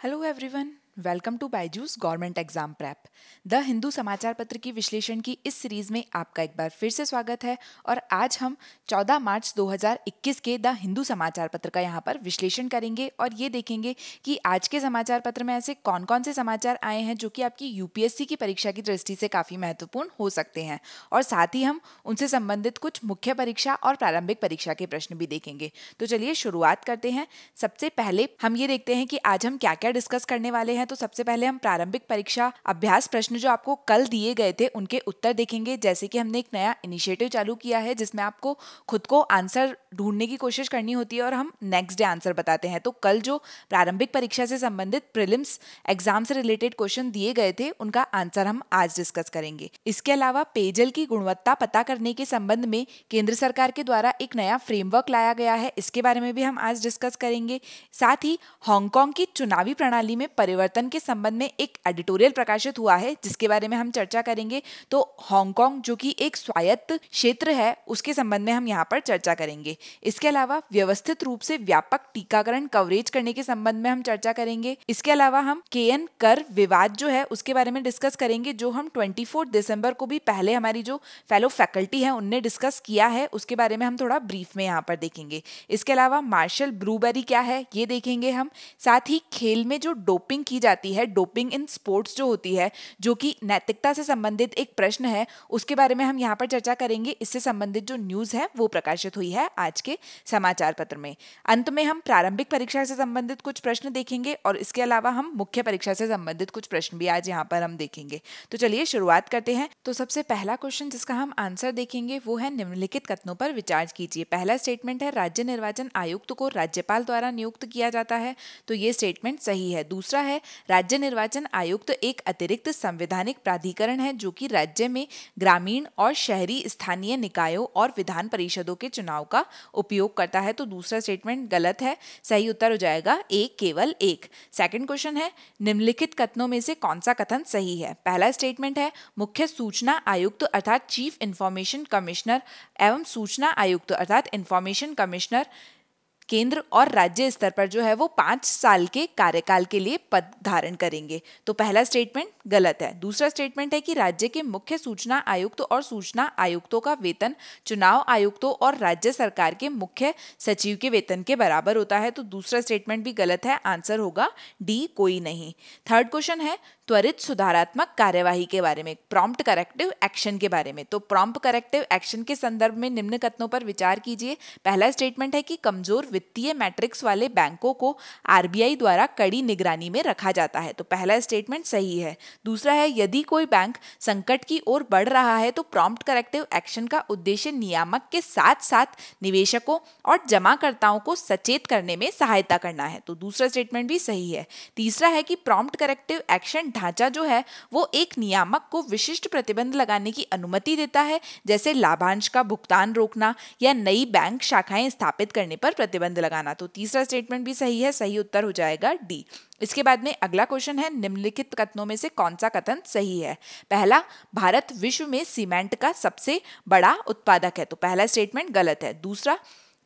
Hello everyone. Welcome to Byju's government exam prep the Hindu समाचार पत्र की विश्लेषण की इस सीरीज में आपका एक बार फिर से स्वागत है और आज हम 14 मार्च 2021 के द हिंदू समाचार पत्र का यहाँ पर विश्लेषण करेंगे और ये देखेंगे कि आज के समाचार पत्र में ऐसे कौन कौन से समाचार आए हैं जो कि आपकी यूपीएससी की परीक्षा की दृष्टि से काफ़ी महत्वपूर्ण हो सकते हैं और साथ ही हम उनसे संबंधित कुछ मुख्य परीक्षा और प्रारंभिक परीक्षा के प्रश्न भी देखेंगे तो चलिए शुरुआत करते हैं सबसे पहले हम ये देखते हैं कि आज हम क्या क्या डिस्कस करने वाले हैं हैं तो सबसे पहले हम प्रारंभिक परीक्षा अभ्यास प्रश्न जो आपको कल दिए गए थे उनके उत्तर देखेंगे जैसे कि हमने एक नया इनिशिएटिव चालू किया है जिसमें आपको खुद को आंसर ढूंढने की कोशिश करनी होती है और हम नेक्स्ट डे आंसर बताते हैं तो कल जो प्रारंभिक परीक्षा से संबंधित प्रिलिम्स एग्जाम से रिलेटेड क्वेश्चन दिए गए थे उनका आंसर हम आज डिस्कस करेंगे इसके अलावा पेयजल की गुणवत्ता पता करने के संबंध में केंद्र सरकार के द्वारा एक नया फ्रेमवर्क लाया गया है इसके बारे में भी हम आज डिस्कस करेंगे साथ ही हांगकांग की चुनावी प्रणाली में परिवर्तन परिवर्तन के संबंध में एक एडिटोरियल प्रकाशित हुआ है जिसके बारे में हम चर्चा करेंगे तो हांगकांग जो कि एक स्वायत्त क्षेत्र है उसके संबंध में हम यहाँ पर चर्चा करेंगे इसके अलावा व्यवस्थित रूप से व्यापक टीकाकरण कवरेज करने के संबंध में हम चर्चा करेंगे इसके अलावा हम के कर विवाद जो है उसके बारे में डिस्कस करेंगे जो हम ट्वेंटी दिसंबर को भी पहले हमारी जो फेलो फैकल्टी है उनने डिस्कस किया है उसके बारे में हम थोड़ा ब्रीफ में यहाँ पर देखेंगे इसके अलावा मार्शल ब्रूबेरी क्या है ये देखेंगे हम साथ ही खेल में जो डोपिंग की जाती है डोपिंग इन स्पोर्ट्स जो होती है जो कि नैतिकता से संबंधित एक प्रश्न है उसके बारे में हम यहाँ पर चर्चा करेंगे इससे संबंधित जो न्यूज़ है वो प्रकाशित हुई है आज के समाचार पत्र में अंत में हम प्रारंभिक परीक्षा से संबंधित कुछ प्रश्न देखेंगे और इसके अलावा हम मुख्य परीक्षा से संबंधित कुछ प्रश्न भी आज यहाँ पर हम देखेंगे तो चलिए शुरुआत करते हैं तो सबसे पहला क्वेश्चन जिसका हम आंसर देखेंगे वो है निम्नलिखित कथनों पर विचार कीजिए पहला स्टेटमेंट है राज्य निर्वाचन आयुक्त को राज्यपाल द्वारा नियुक्त किया जाता है तो ये स्टेटमेंट सही है दूसरा है राज्य निर्वाचन आयुक्त तो एक अतिरिक्त संवैधानिक प्राधिकरण है जो कि राज्य में ग्रामीण और शहरी स्थानीय निकायों और विधान परिषदों के चुनाव का उपयोग करता है तो दूसरा स्टेटमेंट गलत है सही उत्तर हो जाएगा एक केवल एक सेकेंड क्वेश्चन है निम्नलिखित कथनों में से कौन सा कथन सही है पहला स्टेटमेंट है मुख्य सूचना आयुक्त तो अर्थात चीफ इंफॉर्मेशन कमिश्नर एवं सूचना आयुक्त तो अर्थात इंफॉर्मेशन कमिश्नर केंद्र और राज्य स्तर पर जो है वो पांच साल के कार्यकाल के लिए पद धारण करेंगे तो पहला स्टेटमेंट गलत है दूसरा स्टेटमेंट है कि राज्य के मुख्य सूचना आयुक्त और सूचना आयुक्तों का वेतन चुनाव आयुक्तों और राज्य सरकार के मुख्य सचिव के वेतन के बराबर होता है तो दूसरा स्टेटमेंट भी गलत है आंसर होगा डी कोई नहीं थर्ड क्वेश्चन है त्वरित सुधारात्मक कार्यवाही के बारे में प्रॉम्प्ट करेक्टिव एक्शन के बारे में तो प्रॉम्प्ट करेक्टिव एक्शन के संदर्भ में निम्न कथनों पर विचार कीजिए पहला स्टेटमेंट है कि कमजोर वित्तीय मैट्रिक्स वाले बैंकों को आर द्वारा कड़ी निगरानी में रखा जाता है तो पहला स्टेटमेंट सही है दूसरा है यदि कोई बैंक संकट की ओर बढ़ रहा है तो प्रॉम्प्ट करेक्टिव एक्शन का उद्देश्य नियामक के साथ साथ निवेशकों और जमाकर्ताओं को सचेत करने में सहायता करना है तो दूसरा स्टेटमेंट भी सही है तीसरा है कि प्रॉम्प्ट करेक्टिव एक्शन ढांचा जो है वो एक नियामक को विशिष्ट प्रतिबंध लगाने की अनुमति देता है जैसे लाभांश का भुगतान रोकना या नई बैंक शाखाएं स्थापित करने पर प्रतिबंध प्रतिबंध लगाना तो तीसरा स्टेटमेंट भी सही है सही उत्तर हो जाएगा डी इसके बाद में अगला क्वेश्चन है निम्नलिखित कथनों में से कौन सा कथन सही है पहला भारत विश्व में सीमेंट का सबसे बड़ा उत्पादक है तो पहला स्टेटमेंट गलत है दूसरा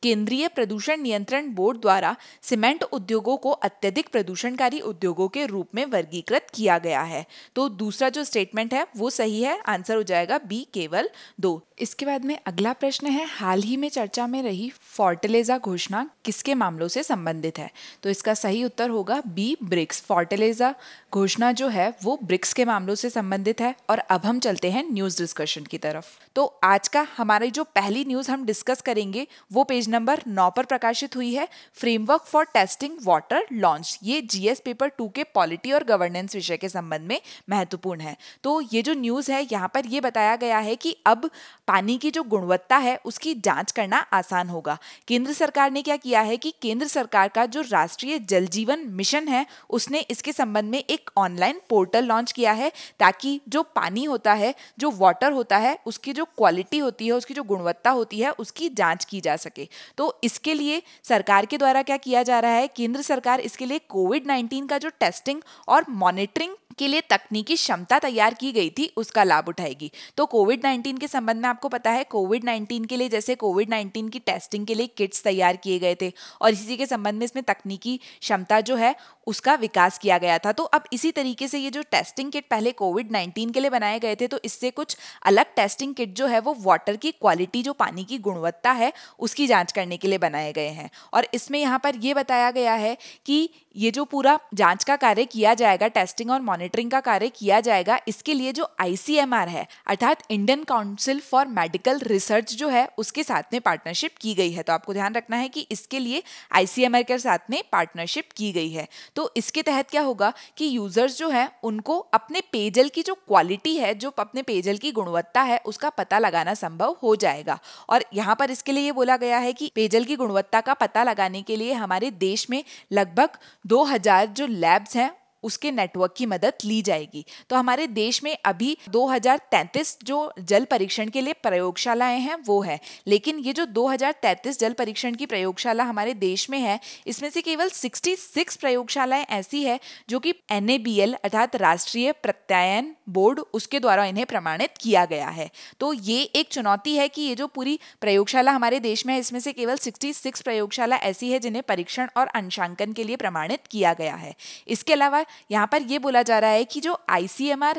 केंद्रीय प्रदूषण नियंत्रण बोर्ड द्वारा सीमेंट उद्योगों को अत्यधिक प्रदूषणकारी उद्योगों के रूप में वर्गीकृत किया गया है तो दूसरा जो स्टेटमेंट है वो सही है आंसर हो जाएगा बी केवल दो इसके बाद में अगला प्रश्न है हाल ही में चर्चा में रही फोर्टिलेजा घोषणा किसके मामलों से संबंधित है तो इसका सही उत्तर होगा बी ब्रिक्स फोर्टिलेजा घोषणा जो है वो ब्रिक्स के मामलों से संबंधित है और अब हम चलते हैं न्यूज डिस्कशन की तरफ तो आज का हमारी जो पहली न्यूज हम डिस्कस करेंगे वो पेज नंबर नौ पर प्रकाशित हुई है framework for testing water launch ये जीएस पेपर टू के पॉलिटी और गवर्नेंस विषय के संबंध में महत्वपूर्ण है तो ये जो न्यूज़ है यहाँ पर ये बताया गया है कि अब पानी की जो गुणवत्ता है उसकी जांच करना आसान होगा केंद्र सरकार ने क्या किया है कि केंद्र सरकार का जो राष्ट्रीय जल जीवन मिशन है उसने इसके संबंध में एक ऑनलाइन पोर्टल लॉन्च किया है ताकि जो पानी होता है जो वाटर होता है उसकी जो क्वालिटी होती है उसकी जो गुणवत्ता होती है उसकी जांच की जा सके तो इसके लिए सरकार के द्वारा क्या किया जा रहा है केंद्र सरकार इसके लिए कोविड नाइन्टीन का जो टेस्टिंग और मॉनिटरिंग के लिए तकनीकी क्षमता तैयार की गई थी उसका लाभ उठाएगी तो कोविड 19 के संबंध में आपको पता है कोविड 19 के लिए जैसे कोविड 19 की टेस्टिंग के लिए किट्स तैयार किए गए थे और इसी के संबंध में इसमें तकनीकी क्षमता जो है उसका विकास किया गया था तो अब इसी तरीके से ये जो टेस्टिंग किट पहले कोविड 19 के लिए बनाए गए थे तो इससे कुछ अलग टेस्टिंग किट जो है वो वाटर की क्वालिटी जो पानी की गुणवत्ता है उसकी जाँच करने के लिए बनाए गए हैं और इसमें यहाँ पर यह बताया गया है कि ये जो पूरा जांच का कार्य किया जाएगा टेस्टिंग और मॉनिटरिंग का कार्य किया जाएगा इसके लिए जो आईसीएमआर है अर्थात Indian Council for Medical Research जो है उसके साथ में पार्टनरशिप की गई है तो आपको ध्यान रखना है कि इसके लिए आईसीएमआर के साथ में पार्टनरशिप की गई है तो इसके तहत क्या होगा कि यूजर्स जो है उनको अपने पेयजल की जो क्वालिटी है जो अपने पेयजल की गुणवत्ता है उसका पता लगाना संभव हो जाएगा और यहाँ पर इसके लिए ये बोला गया है कि पेयजल की गुणवत्ता का पता लगाने के लिए हमारे देश में लगभग 2000 जो लैब्स हैं उसके नेटवर्क की मदद ली जाएगी तो हमारे देश में अभी 2033 जो जल परीक्षण के लिए प्रयोगशालाएं हैं वो है लेकिन ये जो 2033 जल परीक्षण की प्रयोगशाला हमारे देश में है इसमें से केवल 66 प्रयोगशालाएं ऐसी है जो कि एन अर्थात राष्ट्रीय प्रत्यायन बोर्ड उसके द्वारा इन्हें प्रमाणित किया गया है तो ये एक चुनौती है कि ये जो पूरी प्रयोगशाला हमारे देश में है इसमें से केवल 66 प्रयोगशाला ऐसी है जिन्हें परीक्षण और अंशांकन के लिए प्रमाणित किया गया है इसके अलावा यहाँ पर यह बोला जा रहा है कि जो आई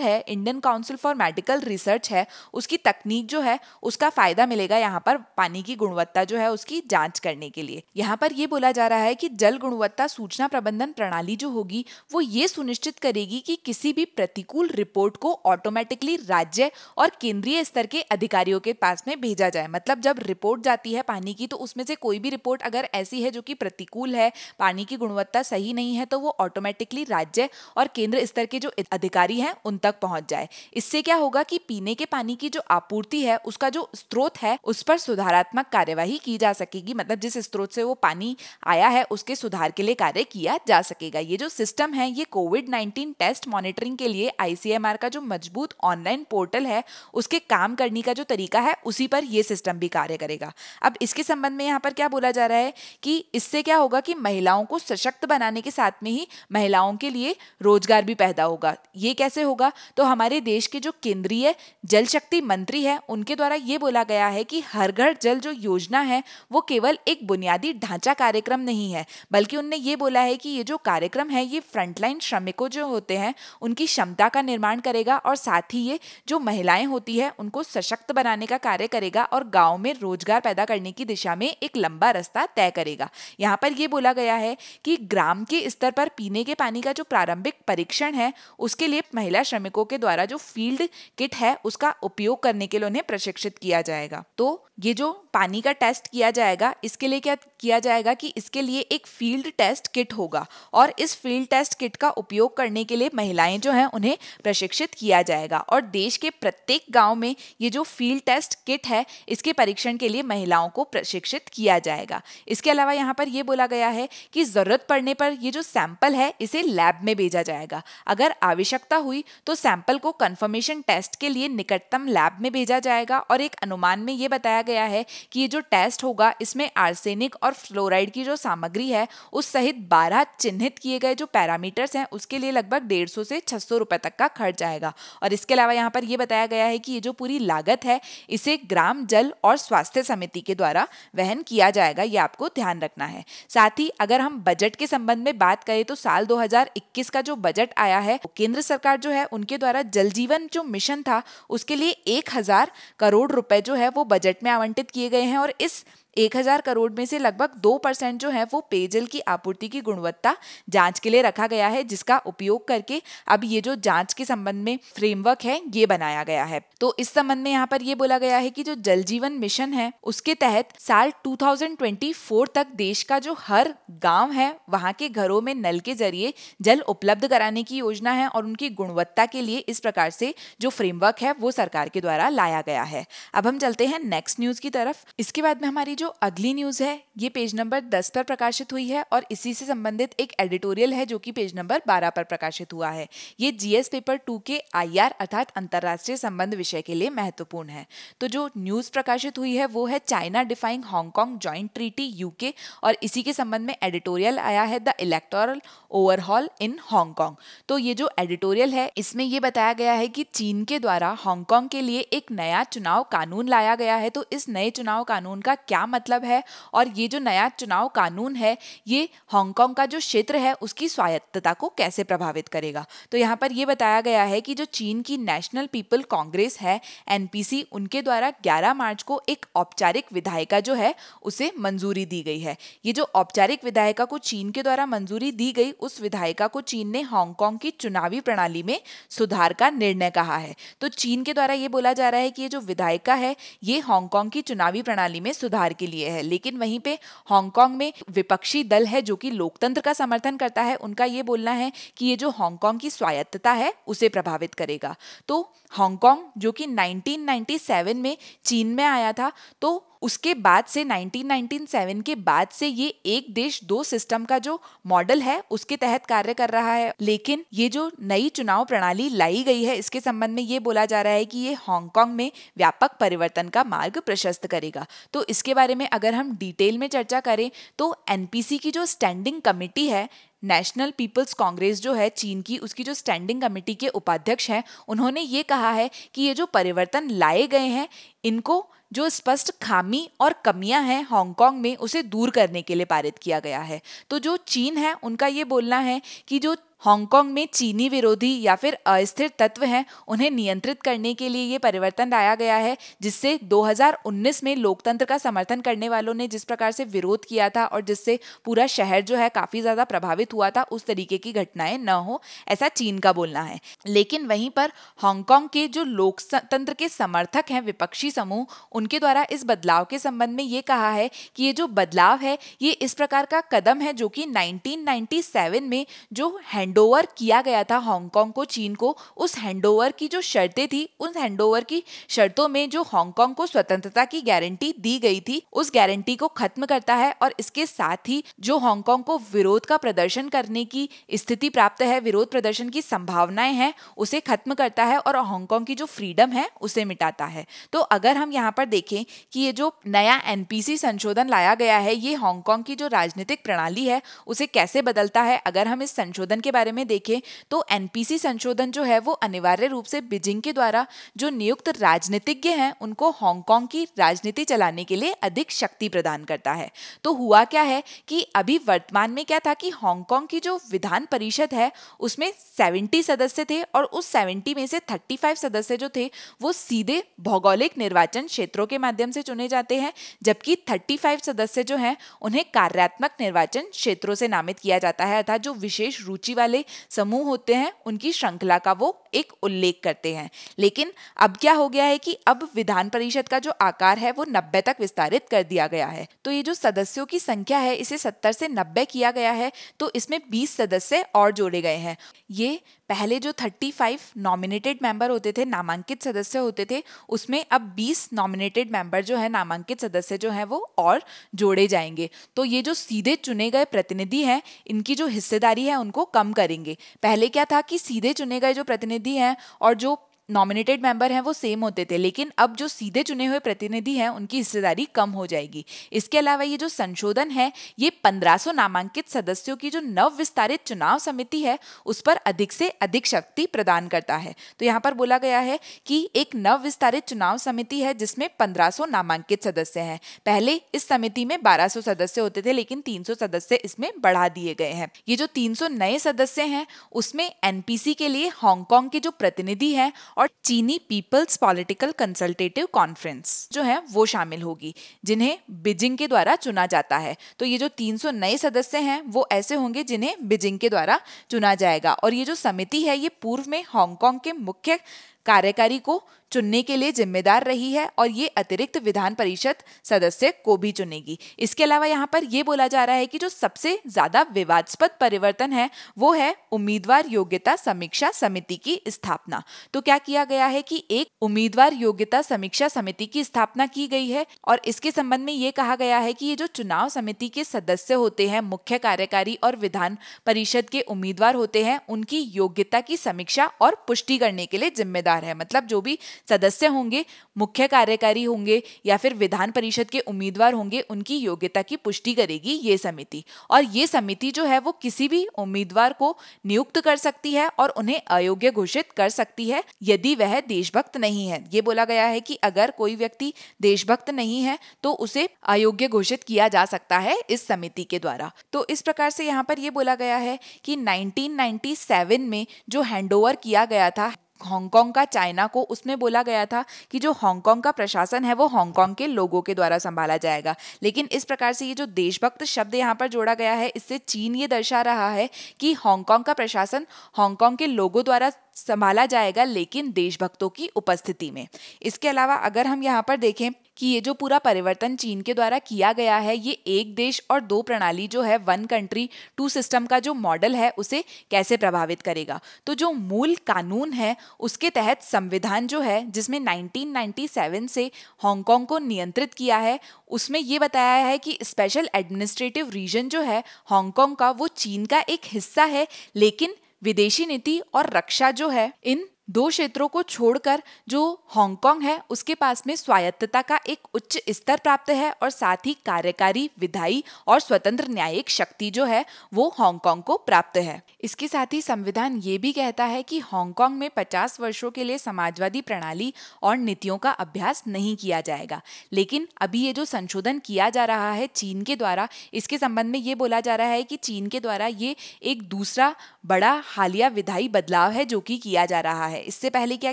है Indian Council for Medical Research है उसकी तकनीक जो है उसका फायदा मिलेगा यहाँ पर पानी की गुणवत्ता जो है उसकी जांच करने के लिए यहाँ पर यह बोला जा रहा है कि जल गुणवत्ता सूचना प्रबंधन प्रणाली जो होगी वो ये सुनिश्चित करेगी कि किसी भी प्रतिकूल रिपोर्ट को ऑटोमेटिकली राज्य और केंद्रीय स्तर के अधिकारियों के पास में भेजा जाए मतलब जब रिपोर्ट जाती है पानी की तो उसमें से कोई भी रिपोर्ट अगर ऐसी है जो कि प्रतिकूल है पानी की गुणवत्ता सही नहीं है तो वो ऑटोमेटिकली राज्य पहुंचे और केंद्र स्तर के जो अधिकारी हैं उन तक पहुंच जाए इससे क्या होगा कि पीने के पानी की जो आपूर्ति है उसका जो स्रोत है उस पर सुधारात्मक कार्यवाही की जा सकेगी मतलब जिस स्रोत से वो पानी आया है उसके सुधार के लिए कार्य किया जा सकेगा ये जो सिस्टम है ये कोविड नाइन्टीन टेस्ट मॉनिटरिंग के लिए आईसीएमआर का जो मजबूत ऑनलाइन पोर्टल है उसके काम करने का जो तरीका है उसी पर यह सिस्टम भी कार्य करेगा अब इसके संबंध में यहाँ पर क्या बोला जा रहा है कि इससे क्या होगा कि महिलाओं को सशक्त बनाने के साथ में ही महिलाओं के लिए रोजगार भी पैदा होगा ये कैसे होगा तो हमारे देश के जो केंद्रीय जल शक्ति मंत्री हैं उनके द्वारा ये बोला गया है कि हर घर जल जो योजना है वो केवल एक बुनियादी ढांचा कार्यक्रम नहीं है बल्कि उनने ये बोला है कि ये जो कार्यक्रम है ये फ्रंटलाइन श्रमिकों जो होते हैं उनकी क्षमता का निर्माण करेगा और साथ ही ये जो महिलाएं होती है उनको सशक्त बनाने का कार्य करेगा और गाँव में रोजगार पैदा करने की दिशा में एक लंबा रास्ता तय करेगा यहाँ पर यह बोला गया है कि ग्राम के स्तर पर पीने के पानी का जो प्रारंभिक परीक्षण है उसके लिए महिला श्रमिकों के द्वारा जो फील्ड किट है उसका उपयोग करने के लिए उन्हें प्रशिक्षित किया जाएगा तो ये जो पानी का टेस्ट किया जाएगा इसके लिए क्या किया जाएगा कि इसके लिए एक फील्ड टेस्ट किट होगा और इस फील्ड टेस्ट किट का उपयोग करने के लिए महिलाएं जो हैं उन्हें प्रशिक्षित किया जाएगा और देश के प्रत्येक गांव में ये जो फील्ड टेस्ट किट है इसके परीक्षण के लिए महिलाओं को प्रशिक्षित किया जाएगा इसके अलावा यहाँ पर यह बोला गया है कि ज़रूरत पड़ने पर ये जो सैंपल है इसे लैब में में भेजा जाएगा अगर आवश्यकता हुई तो सैंपल को कंफर्मेशन टेस्ट के लिए निकटतम लैब में भेजा जाएगा और एक अनुमान में ये बताया गया है कि ये जो टेस्ट होगा इसमें आर्सेनिक और फ्लोराइड की जो सामग्री है उस सहित बारह चिन्हित किए गए जो पैरामीटर्स हैं उसके लिए लगभग डेढ़ से छह रुपए तक का खर्च आएगा और इसके अलावा यहाँ पर यह बताया गया है कि ये जो पूरी लागत है इसे ग्राम जल और स्वास्थ्य समिति के द्वारा वहन किया जाएगा ये आपको ध्यान रखना है साथ ही अगर हम बजट के संबंध में बात करें तो साल 2021 2021 का जो बजट आया है केंद्र सरकार जो है उनके द्वारा जल जीवन जो मिशन था उसके लिए एक हजार करोड़ रुपए जो है वो बजट में आवंटित किए गए हैं और इस एक हजार करोड़ में से लगभग दो परसेंट जो है वो पेयजल की आपूर्ति की गुणवत्ता जांच के लिए रखा गया है जिसका उपयोग करके अब ये जो जांच के संबंध में फ्रेमवर्क है ये बनाया गया है तो इस संबंध में यहाँ पर ये बोला गया है कि जो जल जीवन मिशन है उसके तहत साल 2024 तक देश का जो हर गाँव है वहाँ के घरों में नल के जरिए जल उपलब्ध कराने की योजना है और उनकी गुणवत्ता के लिए इस प्रकार से जो फ्रेमवर्क है वो सरकार के द्वारा लाया गया है अब हम चलते हैं नेक्स्ट न्यूज की तरफ इसके बाद में हमारी जो जो अगली न्यूज है ये पेज नंबर 10 पर प्रकाशित हुई है और इसी से संबंधित एक एडिटोरियल है जो कि पेज नंबर 12 पर प्रकाशित हुआ है ये जीएस पेपर टू के आईआर अर्थात अंतर्राष्ट्रीय संबंध विषय के लिए महत्वपूर्ण है तो जो न्यूज प्रकाशित हुई है वो है China defying Hong Kong joint treaty UK और इसी के संबंध में एडिटोरियल आया है the electoral overhaul in Hong Kong तो ये जो एडिटोरियल है इसमें यह बताया गया है कि चीन के द्वारा हांगकॉन्ग के लिए एक नया चुनाव कानून लाया गया है तो इस नए चुनाव कानून का क्या मतलब है और ये जो नया चुनाव कानून है ये हांगकांग का जो क्षेत्र है उसकी स्वायत्तता को कैसे प्रभावित करेगा तो यहाँ पर यह बताया गया है कि जो चीन की नेशनल पीपल कांग्रेस है एनपीसी उनके द्वारा 11 मार्च को एक औपचारिक विधायिका जो है उसे मंजूरी दी गई है ये जो औपचारिक विधायिका को चीन के द्वारा मंजूरी दी गई उस विधायिका को चीन ने हांगकांग की चुनावी प्रणाली में सुधार का निर्णय कहा है तो चीन के द्वारा ये बोला जा रहा है कि ये जो विधायिका है ये हांगकांग की चुनावी प्रणाली में सुधार के लिए है लेकिन वहीं पे हांगकांग में विपक्षी दल है जो कि लोकतंत्र का समर्थन करता है उनका ये बोलना है कि ये जो हांगकांग की स्वायत्तता है उसे प्रभावित करेगा तो हांगकांग जो कि 1997 में चीन में आया था तो उसके बाद से 1997 के बाद से ये एक देश दो सिस्टम का जो मॉडल है उसके तहत कार्य कर रहा है लेकिन ये जो नई चुनाव प्रणाली लाई गई है इसके संबंध में ये बोला जा रहा है कि ये हांगकांग में व्यापक परिवर्तन का मार्ग प्रशस्त करेगा तो इसके बारे में अगर हम डिटेल में चर्चा करें तो एनपीसी की जो स्टैंडिंग कमेटी है नेशनल पीपल्स कांग्रेस जो है चीन की उसकी जो स्टैंडिंग कमेटी के उपाध्यक्ष हैं उन्होंने ये कहा है कि ये जो परिवर्तन लाए गए हैं इनको जो स्पष्ट खामी और कमियां हैं हांगकांग में उसे दूर करने के लिए पारित किया गया है तो जो चीन है उनका ये बोलना है कि जो हांगकांग में चीनी विरोधी या फिर अस्थिर तत्व हैं उन्हें नियंत्रित करने के लिए ये परिवर्तन लाया गया है जिससे 2019 में लोकतंत्र का समर्थन करने वालों ने जिस प्रकार से विरोध किया था और जिससे पूरा शहर जो है काफ़ी ज़्यादा प्रभावित हुआ था उस तरीके की घटनाएं न हो ऐसा चीन का बोलना है लेकिन वहीं पर हांगकांग के जो लोकतंत्र के समर्थक हैं विपक्षी समूह उन उनके द्वारा इस बदलाव के संबंध में ये कहा है कि ये जो बदलाव है ये इस प्रकार का कदम है जो कि 1997 में जो हैंडओवर किया गया था हांगकांग को चीन को उस हैंडओवर की जो शर्तें थी उन हैंडओवर की शर्तों में जो हांगकांग को स्वतंत्रता की गारंटी दी गई थी उस गारंटी को खत्म करता है और इसके साथ ही जो हांगकांग को विरोध का प्रदर्शन करने की स्थिति प्राप्त है विरोध प्रदर्शन की संभावनाएं हैं उसे खत्म करता है और हांगकांग की जो फ्रीडम है उसे मिटाता है तो अगर हम यहाँ पर देखें कि ये जो नया एनपीसी संशोधन लाया गया है ये हांगकांग की जो राजनीतिक प्रणाली है उसे कैसे बदलता है अगर हम इस संशोधन के बारे में देखें तो एनपीसी संशोधन जो है वो अनिवार्य रूप से बीजिंग के द्वारा जो नियुक्त राजनीतिज्ञ हैं उनको हांगकांग की राजनीति चलाने के लिए अधिक शक्ति प्रदान करता है तो हुआ क्या है कि अभी वर्तमान में क्या था कि हांगकांग की जो विधान परिषद है उसमें 70 सदस्य थे और उस 70 में से 35 सदस्य जो थे वो सीधे भौगोलिक निर्वाचन क्षेत्रों वोटरों के माध्यम से चुने जाते हैं जबकि 35 सदस्य जो हैं उन्हें कार्यात्मक निर्वाचन क्षेत्रों से नामित किया जाता है अर्थात जो विशेष रुचि वाले समूह होते हैं उनकी श्रृंखला का वो एक उल्लेख करते हैं लेकिन अब क्या हो गया है कि अब विधान परिषद का जो आकार है वो नब्बे तक विस्तारित कर दिया गया है तो ये जो सदस्यों की संख्या है इसे सत्तर से नब्बे किया गया है तो इसमें बीस सदस्य और जोड़े गए हैं ये पहले जो थर्टी फाइव नॉमिनेटेड मेंबर होते थे नामांकित सदस्य होते थे उसमें अब बीस नॉमिनेट नॉमिनेटेड मेंबर जो है नामांकित सदस्य जो है वो और जोड़े जाएंगे तो ये जो सीधे चुने गए प्रतिनिधि हैं इनकी जो हिस्सेदारी है उनको कम करेंगे पहले क्या था कि सीधे चुने गए जो प्रतिनिधि हैं और जो नॉमिनेटेड मेंबर हैं वो सेम होते थे लेकिन अब जो सीधे चुने हुए प्रतिनिधि हैं उनकी हिस्सेदारी कम हो जाएगी इसके अलावा ये जो संशोधन है ये 1500 नामांकित सदस्यों की जो नव विस्तारित चुनाव समिति है उस पर अधिक से अधिक शक्ति प्रदान करता है तो यहाँ पर बोला गया है कि एक नव विस्तारित चुनाव समिति है जिसमें पंद्रह नामांकित सदस्य हैं पहले इस समिति में बारह सदस्य होते थे लेकिन तीन सदस्य इसमें बढ़ा दिए गए हैं ये जो तीन नए सदस्य हैं उसमें एनपीसी के लिए हांगकांग के जो प्रतिनिधि हैं और चीनी पीपल्स पॉलिटिकल कंसल्टेटिव कॉन्फ्रेंस जो है वो शामिल होगी जिन्हें बीजिंग के द्वारा चुना जाता है तो ये जो 300 नए सदस्य हैं वो ऐसे होंगे जिन्हें बीजिंग के द्वारा चुना जाएगा और ये जो समिति है ये पूर्व में हांगकांग के मुख्य कार्यकारी को चुनने के लिए जिम्मेदार रही है और ये अतिरिक्त विधान परिषद सदस्य को भी चुनेगी इसके अलावा यहाँ पर यह बोला जा रहा है कि जो सबसे ज्यादा विवादस्पद परिवर्तन है वो है उम्मीदवार योग्यता समीक्षा समिति की स्थापना तो क्या किया गया है कि एक उम्मीदवार योग्यता समीक्षा समिति की स्थापना की गई है और इसके संबंध में ये कहा गया है कि ये जो चुनाव समिति के सदस्य होते हैं मुख्य कार्यकारी और विधान परिषद के उम्मीदवार होते हैं उनकी योग्यता की समीक्षा और पुष्टि करने के लिए जिम्मेदार अधिकार है मतलब जो भी सदस्य होंगे मुख्य कार्यकारी होंगे या फिर विधान परिषद के उम्मीदवार होंगे उनकी योग्यता की पुष्टि करेगी ये समिति और ये समिति जो है वो किसी भी उम्मीदवार को नियुक्त कर सकती है और उन्हें अयोग्य घोषित कर सकती है यदि वह देशभक्त नहीं है ये बोला गया है कि अगर कोई व्यक्ति देशभक्त नहीं है तो उसे अयोग्य घोषित किया जा सकता है इस समिति के द्वारा तो इस प्रकार से यहाँ पर यह बोला गया है कि 1997 में जो हैंडओवर किया गया था हांगकांग का चाइना को उसमें बोला गया था कि जो हांगकांग का प्रशासन है वो हांगकांग के लोगों के द्वारा संभाला जाएगा लेकिन इस प्रकार से ये जो देशभक्त शब्द यहाँ पर जोड़ा गया है इससे चीन ये दर्शा रहा है कि हांगकांग का प्रशासन हांगकांग के लोगों द्वारा संभाला जाएगा लेकिन देशभक्तों की उपस्थिति में इसके अलावा अगर हम यहाँ पर देखें कि ये जो पूरा परिवर्तन चीन के द्वारा किया गया है ये एक देश और दो प्रणाली जो है वन कंट्री टू सिस्टम का जो मॉडल है उसे कैसे प्रभावित करेगा तो जो मूल कानून है उसके तहत संविधान जो है जिसमें 1997 से हांगकांग को नियंत्रित किया है उसमें ये बताया है कि स्पेशल एडमिनिस्ट्रेटिव रीजन जो है हांगकांग का वो चीन का एक हिस्सा है लेकिन विदेशी नीति और रक्षा जो है इन दो क्षेत्रों को छोड़कर जो हांगकांग है उसके पास में स्वायत्तता का एक उच्च स्तर प्राप्त है और साथ ही कार्यकारी विधायी और स्वतंत्र न्यायिक शक्ति जो है वो हांगकांग को प्राप्त है इसके साथ ही संविधान ये भी कहता है कि हांगकांग में 50 वर्षों के लिए समाजवादी प्रणाली और नीतियों का अभ्यास नहीं किया जाएगा लेकिन अभी ये जो संशोधन किया जा रहा है चीन के द्वारा इसके संबंध में ये बोला जा रहा है कि चीन के द्वारा ये एक दूसरा बड़ा हालिया विधायी बदलाव है जो कि किया जा रहा है इससे पहले क्या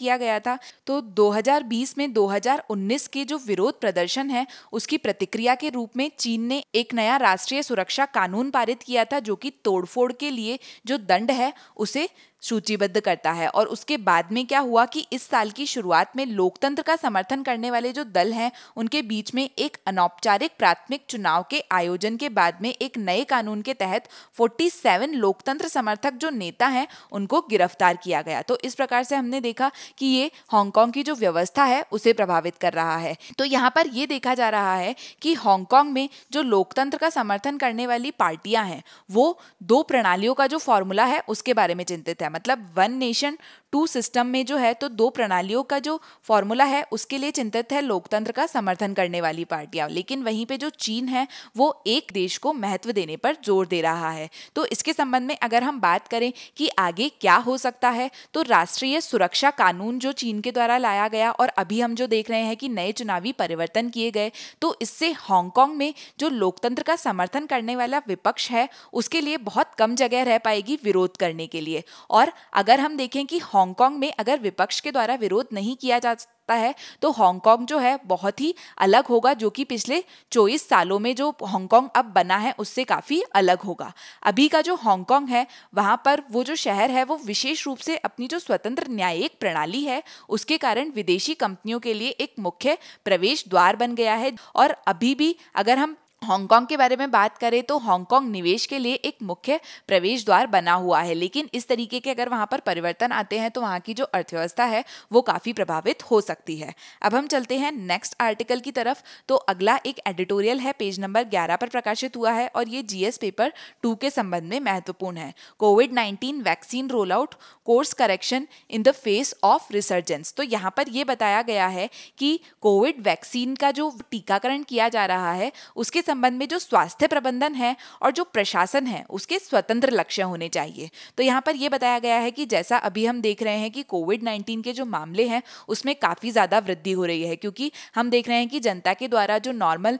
किया गया था तो 2020 में 2019 के जो विरोध प्रदर्शन है उसकी प्रतिक्रिया के रूप में चीन ने एक नया राष्ट्रीय सुरक्षा कानून पारित किया था जो कि तोड़फोड़ के लिए जो दंड है उसे सूचीबद्ध करता है और उसके बाद में क्या हुआ कि इस साल की शुरुआत में लोकतंत्र का समर्थन करने वाले जो दल हैं उनके बीच में एक अनौपचारिक प्राथमिक चुनाव के आयोजन के बाद में एक नए कानून के तहत 47 लोकतंत्र समर्थक जो नेता हैं उनको गिरफ्तार किया गया तो इस प्रकार से हमने देखा कि ये हांगकांग की जो व्यवस्था है उसे प्रभावित कर रहा है तो यहाँ पर ये देखा जा रहा है कि हांगकांग में जो लोकतंत्र का समर्थन करने वाली पार्टियां हैं वो दो प्रणालियों का जो फॉर्मूला है उसके बारे में चिंतित है मतलब वन नेशन टू सिस्टम में जो है तो दो प्रणालियों का जो फॉर्मूला है उसके लिए चिंतित है लोकतंत्र का समर्थन करने वाली पार्टियां लेकिन वहीं पे जो चीन है वो एक देश को महत्व देने पर जोर दे रहा है तो इसके संबंध में अगर हम बात करें कि आगे क्या हो सकता है तो राष्ट्रीय सुरक्षा कानून जो चीन के द्वारा लाया गया और अभी हम जो देख रहे हैं कि नए चुनावी परिवर्तन किए गए तो इससे हांगकांग में जो लोकतंत्र का समर्थन करने वाला विपक्ष है उसके लिए बहुत कम जगह रह पाएगी विरोध करने के लिए और अगर हम देखें कि हांग हांगकांग में अगर विपक्ष के द्वारा विरोध नहीं किया जाता है तो हांगकांग जो है बहुत ही अलग होगा जो कि पिछले चौबीस सालों में जो हांगकांग अब बना है उससे काफ़ी अलग होगा अभी का जो हांगकांग है वहाँ पर वो जो शहर है वो विशेष रूप से अपनी जो स्वतंत्र न्यायिक प्रणाली है उसके कारण विदेशी कंपनियों के लिए एक मुख्य प्रवेश द्वार बन गया है और अभी भी अगर हम हांगकांग के बारे में बात करें तो हांगकांग निवेश के लिए एक मुख्य प्रवेश द्वार बना हुआ है लेकिन इस तरीके के अगर वहाँ पर परिवर्तन आते हैं तो वहाँ की जो अर्थव्यवस्था है वो काफ़ी प्रभावित हो सकती है अब हम चलते हैं नेक्स्ट आर्टिकल की तरफ तो अगला एक एडिटोरियल है पेज नंबर ग्यारह पर प्रकाशित हुआ है और ये जी पेपर टू के संबंध में महत्वपूर्ण है COVID nineteen vaccine roll out course correction in the face of resurgence तो यहाँ पर यह बताया गया है कि कोविड वैक्सीन का जो टीकाकरण किया जा रहा है उसके संबंध में जो स्वास्थ्य प्रबंधन है और जो प्रशासन है उसके स्वतंत्र लक्ष्य होने चाहिए तो यहाँ पर यह बताया गया है कि जैसा अभी हम देख रहे हैं कि कोविड नाइन्टीन के जो मामले हैं उसमें काफ़ी ज़्यादा वृद्धि हो रही है क्योंकि हम देख रहे हैं कि जनता के द्वारा जो नॉर्मल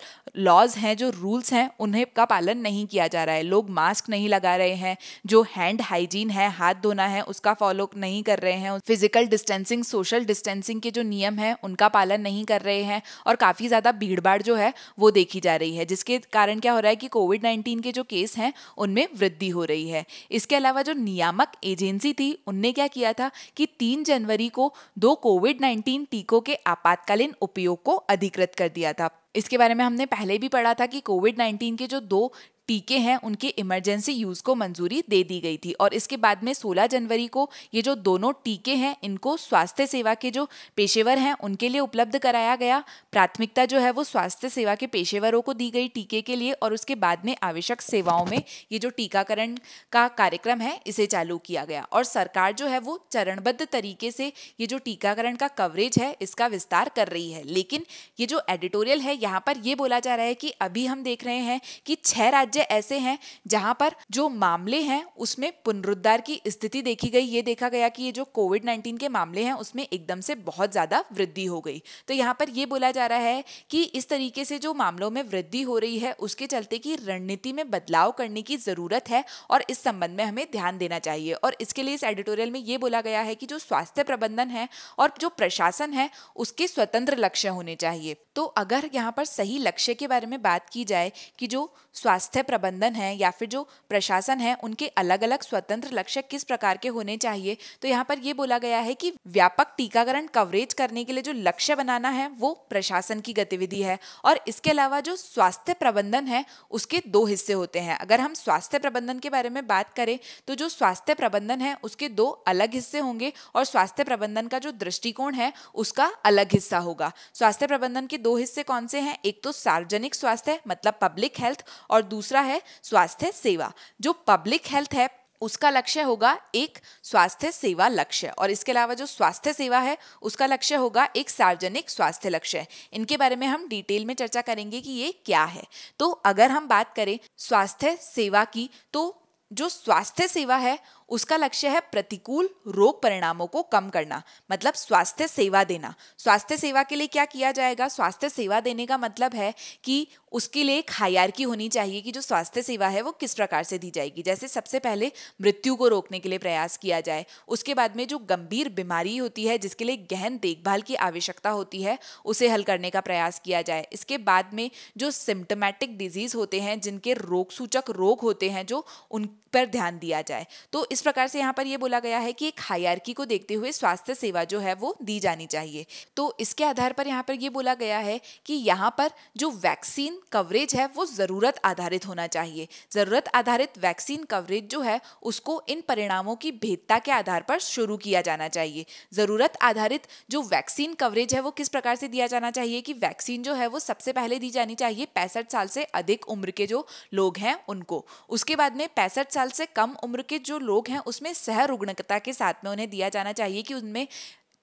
लॉज हैं जो रूल्स हैं उन्हें का पालन नहीं किया जा रहा है लोग मास्क नहीं लगा रहे हैं जो हैंड हाइजीन है हाथ धोना है उसका फॉलो नहीं कर रहे हैं फिजिकल डिस्टेंसिंग सोशल डिस्टेंसिंग के जो नियम हैं उनका पालन नहीं कर रहे हैं और काफ़ी ज़्यादा भीड़ जो है वो देखी जा रही है जिस इसके कारण क्या हो रहा है कि कोविड नाइन्टीन के जो केस हैं उनमें वृद्धि हो रही है इसके अलावा जो नियामक एजेंसी थी उनने क्या किया था कि तीन जनवरी को दो कोविड नाइन्टीन टीकों के आपातकालीन उपयोग को अधिकृत कर दिया था इसके बारे में हमने पहले भी पढ़ा था कि कोविड नाइन्टीन के जो दो टीके हैं उनके इमरजेंसी यूज को मंजूरी दे दी गई थी और इसके बाद में 16 जनवरी को ये जो दोनों टीके हैं इनको स्वास्थ्य सेवा के जो पेशेवर हैं उनके लिए उपलब्ध कराया गया प्राथमिकता जो है वो स्वास्थ्य सेवा के पेशेवरों को दी गई टीके के लिए और उसके बाद में आवश्यक सेवाओं में ये जो टीकाकरण का कार्यक्रम है इसे चालू किया गया और सरकार जो है वो चरणबद्ध तरीके से ये जो टीकाकरण का कवरेज है इसका विस्तार कर रही है लेकिन ये जो एडिटोरियल है यहाँ पर ये बोला जा रहा है कि अभी हम देख रहे हैं कि छह राज्य ऐसे हैं जहां पर जो मामले हैं उसमें पुनरुद्धार की स्थिति देखी गई ये देखा गया कि ये जो कोविड नाइन्टीन के मामले हैं उसमें एकदम से बहुत ज़्यादा वृद्धि हो गई तो यहाँ पर यह बोला जा रहा है कि इस तरीके से जो मामलों में वृद्धि हो रही है उसके चलते की रणनीति में बदलाव करने की ज़रूरत है और इस संबंध में हमें ध्यान देना चाहिए और इसके लिए इस एडिटोरियल में ये बोला गया है कि जो स्वास्थ्य प्रबंधन है और जो प्रशासन है उसके स्वतंत्र लक्ष्य होने चाहिए तो अगर यहाँ पर सही लक्ष्य के बारे में बात की जाए कि जो स्वास्थ्य प्रबंधन है या फिर जो प्रशासन है उनके अलग अलग स्वतंत्र लक्ष्य किस प्रकार के होने चाहिए तो यहाँ पर ये बोला गया है कि व्यापक टीकाकरण कवरेज करने के लिए जो लक्ष्य बनाना है वो प्रशासन की गतिविधि है और इसके अलावा जो स्वास्थ्य प्रबंधन है उसके दो हिस्से होते हैं अगर हम स्वास्थ्य प्रबंधन के बारे में बात करें तो जो स्वास्थ्य प्रबंधन है उसके दो अलग हिस्से होंगे और स्वास्थ्य प्रबंधन का जो दृष्टिकोण है उसका अलग हिस्सा होगा स्वास्थ्य प्रबंधन के दो हिस्से कौन से हैं एक तो सार्वजनिक स्वास्थ्य मतलब पब्लिक हेल्थ और दूसरा दूसरा है स्वास्थ्य सेवा जो पब्लिक हेल्थ है उसका लक्ष्य होगा एक स्वास्थ्य सेवा लक्ष्य और इसके अलावा जो स्वास्थ्य सेवा है उसका लक्ष्य होगा एक सार्वजनिक स्वास्थ्य लक्ष्य इनके बारे में हम डिटेल में चर्चा करेंगे कि ये क्या है तो अगर हम बात करें स्वास्थ्य सेवा की तो जो स्वास्थ्य सेवा है उसका लक्ष्य है प्रतिकूल रोग परिणामों को कम करना मतलब स्वास्थ्य सेवा देना स्वास्थ्य सेवा के लिए क्या किया जाएगा स्वास्थ्य सेवा देने का मतलब है कि उसके लिए एक की होनी चाहिए कि जो स्वास्थ्य सेवा है वो किस प्रकार से दी जाएगी जैसे सबसे पहले मृत्यु को रोकने के लिए प्रयास किया जाए उसके बाद में जो गंभीर बीमारी होती है जिसके लिए गहन देखभाल की आवश्यकता होती है उसे हल करने का प्रयास किया जाए इसके बाद में जो सिम्टमेटिक डिजीज होते हैं जिनके रोग सूचक रोग होते हैं जो उन पर ध्यान दिया जाए तो इस प्रकार से यहाँ पर यह बोला गया है कि एक हायरकी को देखते हुए स्वास्थ्य सेवा जो है वो दी जानी चाहिए तो इसके आधार पर यहाँ पर यह बोला गया है कि यहाँ पर जो वैक्सीन कवरेज है वो ज़रूरत आधारित होना चाहिए ज़रूरत आधारित वैक्सीन कवरेज जो है उसको इन परिणामों की भेदता के आधार पर शुरू किया जाना चाहिए ज़रूरत आधारित जो वैक्सीन कवरेज है वो किस प्रकार से दिया जाना चाहिए कि वैक्सीन जो है वो सबसे पहले दी जानी चाहिए पैंसठ साल से अधिक उम्र के जो लोग हैं उनको उसके बाद में पैंसठ साल से कम उम्र के जो लोग हैं उसमें रुग्णकता के साथ में उन्हें दिया जाना चाहिए कि उनमें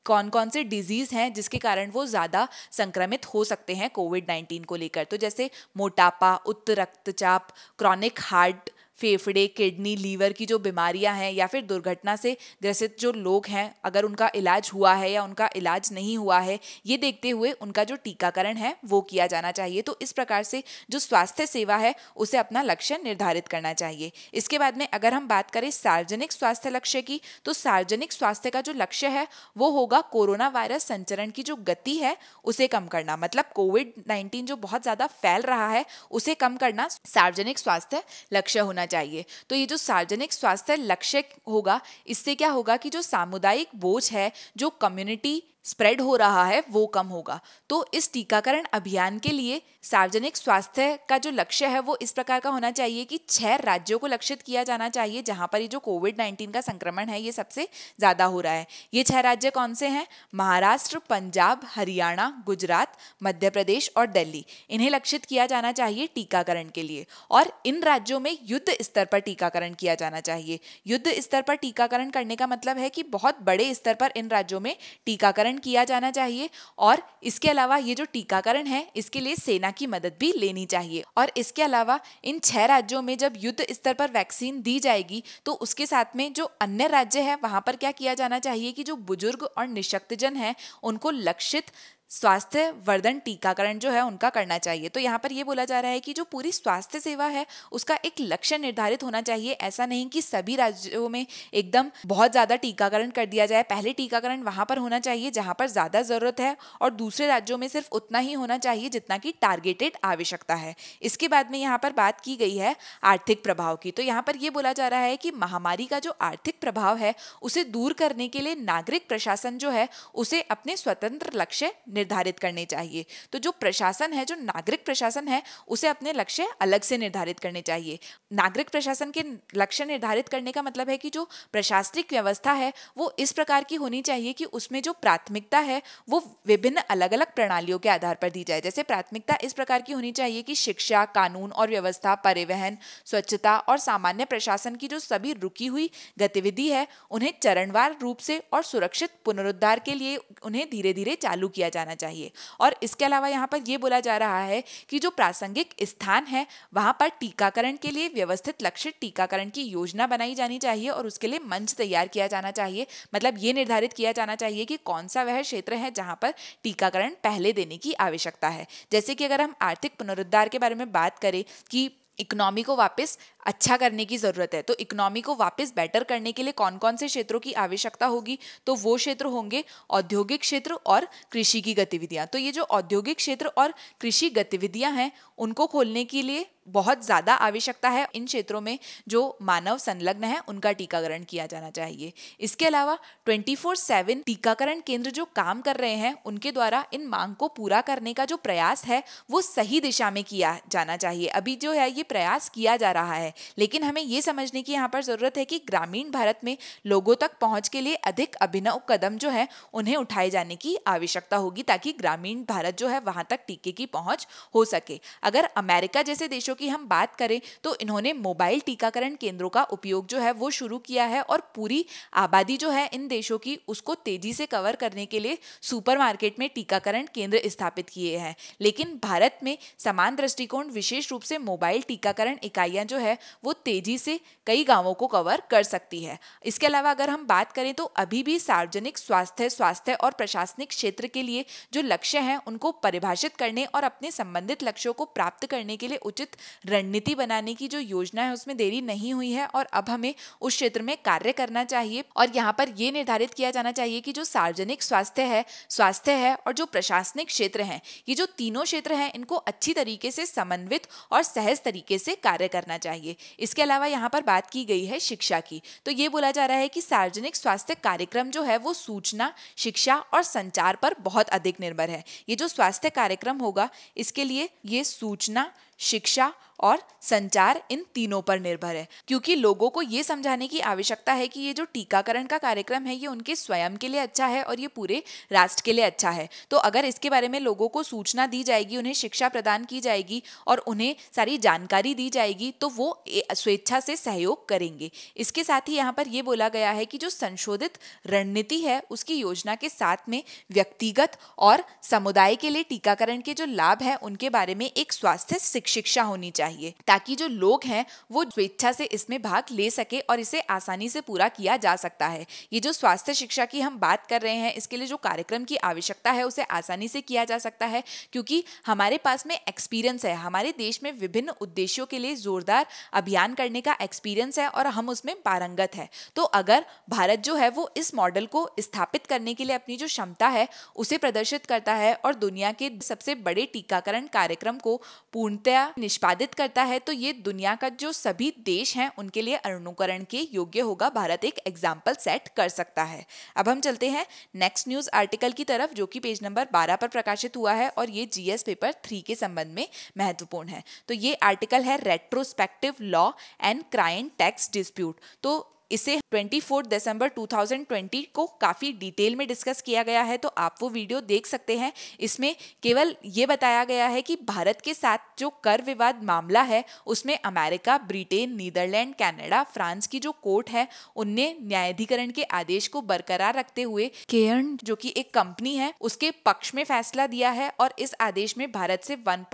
कौन कौन से डिजीज़ हैं जिसके कारण वो ज़्यादा संक्रमित हो सकते हैं कोविड नाइन्टीन को लेकर तो जैसे मोटापा उच्च रक्तचाप क्रॉनिक हार्ट फेफड़े किडनी लीवर की जो बीमारियां हैं या फिर दुर्घटना से ग्रसित जो लोग हैं अगर उनका इलाज हुआ है या उनका इलाज नहीं हुआ है ये देखते हुए उनका जो टीकाकरण है वो किया जाना चाहिए तो इस प्रकार से जो स्वास्थ्य सेवा है उसे अपना लक्ष्य निर्धारित करना चाहिए इसके बाद में अगर हम बात करें सार्वजनिक स्वास्थ्य लक्ष्य की तो सार्वजनिक स्वास्थ्य का जो लक्ष्य है वो होगा कोरोना वायरस संचरण की जो गति है उसे कम करना मतलब कोविड नाइन्टीन जो बहुत ज़्यादा फैल रहा है उसे कम करना सार्वजनिक स्वास्थ्य लक्ष्य होना चाहिए तो ये जो सार्वजनिक स्वास्थ्य लक्ष्य होगा इससे क्या होगा कि जो सामुदायिक बोझ है जो कम्युनिटी स्प्रेड हो रहा है वो कम होगा तो इस टीकाकरण अभियान के लिए सार्वजनिक स्वास्थ्य का जो लक्ष्य है वो इस प्रकार का होना चाहिए कि छह राज्यों को लक्षित किया जाना चाहिए जहां पर ये जो कोविड नाइन्टीन का संक्रमण है ये सबसे ज़्यादा हो रहा है ये छह राज्य कौन से हैं महाराष्ट्र पंजाब हरियाणा गुजरात मध्य प्रदेश और दिल्ली इन्हें लक्षित किया जाना चाहिए टीकाकरण के लिए और इन राज्यों में युद्ध स्तर पर टीकाकरण किया जाना चाहिए युद्ध स्तर पर टीकाकरण करने का मतलब है कि बहुत बड़े स्तर पर इन राज्यों में टीकाकरण किया जाना चाहिए और इसके अलावा ये जो टीकाकरण है इसके लिए सेना की मदद भी लेनी चाहिए और इसके अलावा इन छह राज्यों में जब युद्ध स्तर पर वैक्सीन दी जाएगी तो उसके साथ में जो अन्य राज्य है वहां पर क्या किया जाना चाहिए कि जो बुजुर्ग और निशक्तजन है उनको लक्षित स्वास्थ्य वर्धन टीकाकरण जो है उनका करना चाहिए तो यहाँ पर यह बोला जा रहा है कि जो पूरी स्वास्थ्य सेवा है उसका एक लक्ष्य निर्धारित होना चाहिए ऐसा नहीं कि सभी राज्यों में एकदम बहुत ज़्यादा टीकाकरण कर दिया जाए पहले टीकाकरण वहाँ पर होना चाहिए जहाँ पर ज़्यादा ज़रूरत है और दूसरे राज्यों में सिर्फ उतना ही होना चाहिए जितना कि टारगेटेड आवश्यकता है इसके बाद में यहाँ पर बात की गई है आर्थिक प्रभाव की तो यहाँ पर यह बोला जा रहा है कि महामारी का जो आर्थिक प्रभाव है उसे दूर करने के लिए नागरिक प्रशासन जो है उसे अपने स्वतंत्र लक्ष्य निर्धारित करने चाहिए तो जो प्रशासन है जो नागरिक प्रशासन है उसे अपने लक्ष्य अलग से निर्धारित करने चाहिए नागरिक प्रशासन के लक्ष्य निर्धारित करने का मतलब है कि जो प्रशासनिक व्यवस्था है वो इस प्रकार की होनी चाहिए कि उसमें जो प्राथमिकता है वो विभिन्न अलग अलग प्रणालियों के आधार पर दी जाए जैसे प्राथमिकता इस प्रकार की होनी चाहिए कि शिक्षा कानून और व्यवस्था परिवहन स्वच्छता और सामान्य प्रशासन की जो सभी रुकी हुई गतिविधि है उन्हें चरणवार रूप से और सुरक्षित पुनरुद्धार के लिए उन्हें धीरे धीरे चालू किया जाना जाना चाहिए और इसके अलावा यहाँ पर यह बोला जा रहा है कि जो प्रासंगिक स्थान है वहाँ पर टीकाकरण के लिए व्यवस्थित लक्षित टीकाकरण की योजना बनाई जानी चाहिए और उसके लिए मंच तैयार किया जाना चाहिए मतलब ये निर्धारित किया जाना चाहिए कि कौन सा वह क्षेत्र है जहाँ पर टीकाकरण पहले देने की आवश्यकता है जैसे कि अगर हम आर्थिक पुनरुद्धार के बारे में बात करें कि इकोनॉमी को वापस अच्छा करने की ज़रूरत है तो इकोनॉमी को वापस बेटर करने के लिए कौन कौन से क्षेत्रों की आवश्यकता होगी तो वो क्षेत्र होंगे औद्योगिक क्षेत्र और कृषि की गतिविधियाँ तो ये जो औद्योगिक क्षेत्र और कृषि गतिविधियाँ हैं उनको खोलने के लिए बहुत ज़्यादा आवश्यकता है इन क्षेत्रों में जो मानव संलग्न है उनका टीकाकरण किया जाना चाहिए इसके अलावा 24/7 टीकाकरण केंद्र जो काम कर रहे हैं उनके द्वारा इन मांग को पूरा करने का जो प्रयास है वो सही दिशा में किया जाना चाहिए अभी जो है ये प्रयास किया जा रहा है लेकिन हमें ये समझने की यहाँ पर ज़रूरत है कि ग्रामीण भारत में लोगों तक पहुँच के लिए अधिक अभिनव कदम जो है उन्हें उठाए जाने की आवश्यकता होगी ताकि ग्रामीण भारत जो है वहाँ तक टीके की पहुँच हो सके अगर अमेरिका जैसे देशों की हम बात करें तो इन्होंने मोबाइल टीकाकरण केंद्रों का उपयोग जो है वो शुरू किया है और पूरी आबादी जो है इन देशों की उसको तेजी से कवर करने के लिए सुपरमार्केट में टीकाकरण केंद्र स्थापित किए हैं लेकिन भारत में समान दृष्टिकोण विशेष रूप से मोबाइल टीकाकरण इकाइयाँ जो है वो तेजी से कई गाँवों को कवर कर सकती है इसके अलावा अगर हम बात करें तो अभी भी सार्वजनिक स्वास्थ्य स्वास्थ्य और प्रशासनिक क्षेत्र के लिए जो लक्ष्य हैं उनको परिभाषित करने और अपने संबंधित लक्ष्यों को प्राप्त करने के लिए उचित रणनीति बनाने की जो योजना है उसमें देरी नहीं हुई है और अब हमें उस क्षेत्र में कार्य करना चाहिए और यहाँ पर यह निर्धारित किया जाना चाहिए कि जो सार्वजनिक स्वास्थ्य है स्वास्थ्य है और जो प्रशासनिक क्षेत्र है ये जो तीनों क्षेत्र हैं इनको अच्छी तरीके से समन्वित और सहज तरीके से कार्य करना चाहिए इसके अलावा यहाँ पर बात की गई है शिक्षा की तो ये बोला जा रहा है कि सार्वजनिक स्वास्थ्य कार्यक्रम जो है वो सूचना शिक्षा और संचार पर बहुत अधिक निर्भर है ये जो स्वास्थ्य कार्यक्रम होगा इसके लिए ये सूचना शिक्षा और संचार इन तीनों पर निर्भर है क्योंकि लोगों को ये समझाने की आवश्यकता है कि ये जो टीकाकरण का कार्यक्रम है ये उनके स्वयं के लिए अच्छा है और ये पूरे राष्ट्र के लिए अच्छा है तो अगर इसके बारे में लोगों को सूचना दी जाएगी उन्हें शिक्षा प्रदान की जाएगी और उन्हें सारी जानकारी दी जाएगी तो वो स्वेच्छा से सहयोग करेंगे इसके साथ ही यहाँ पर यह बोला गया है कि जो संशोधित रणनीति है उसकी योजना के साथ में व्यक्तिगत और समुदाय के लिए टीकाकरण के जो लाभ है उनके बारे में एक स्वास्थ्य शिक्षा होनी चाहिए चाहिए ताकि जो लोग हैं वो स्वेच्छा से इसमें भाग ले सके और इसे आसानी से पूरा किया जा सकता है ये जो स्वास्थ्य शिक्षा की हम बात कर रहे हैं इसके लिए जो कार्यक्रम की आवश्यकता है उसे आसानी से किया जा सकता है क्योंकि हमारे पास में एक्सपीरियंस है हमारे देश में विभिन्न उद्देश्यों के लिए जोरदार अभियान करने का एक्सपीरियंस है और हम उसमें पारंगत है तो अगर भारत जो है वो इस मॉडल को स्थापित करने के लिए अपनी जो क्षमता है उसे प्रदर्शित करता है और दुनिया के सबसे बड़े टीकाकरण कार्यक्रम को पूर्णतया निष्पादित करता है तो ये दुनिया का जो सभी देश हैं उनके लिए अनुकरण के योग्य होगा भारत एक एग्जाम्पल सेट कर सकता है अब हम चलते हैं नेक्स्ट न्यूज आर्टिकल की तरफ जो कि पेज नंबर बारह पर प्रकाशित हुआ है और ये जीएस पेपर थ्री के संबंध में महत्वपूर्ण है तो ये आर्टिकल है retrospective law and crime tax dispute तो इसे 24 दिसंबर 2020 को काफ़ी डिटेल में डिस्कस किया गया है तो आप वो वीडियो देख सकते हैं इसमें केवल ये बताया गया है कि भारत के साथ जो कर विवाद मामला है उसमें America Britain Netherland Canada France की जो कोर्ट है उनने न्यायाधिकरण के आदेश को बरकरार रखते हुए केयर्न जो कि एक कंपनी है उसके पक्ष में फैसला दिया है और इस आदेश में भारत से वन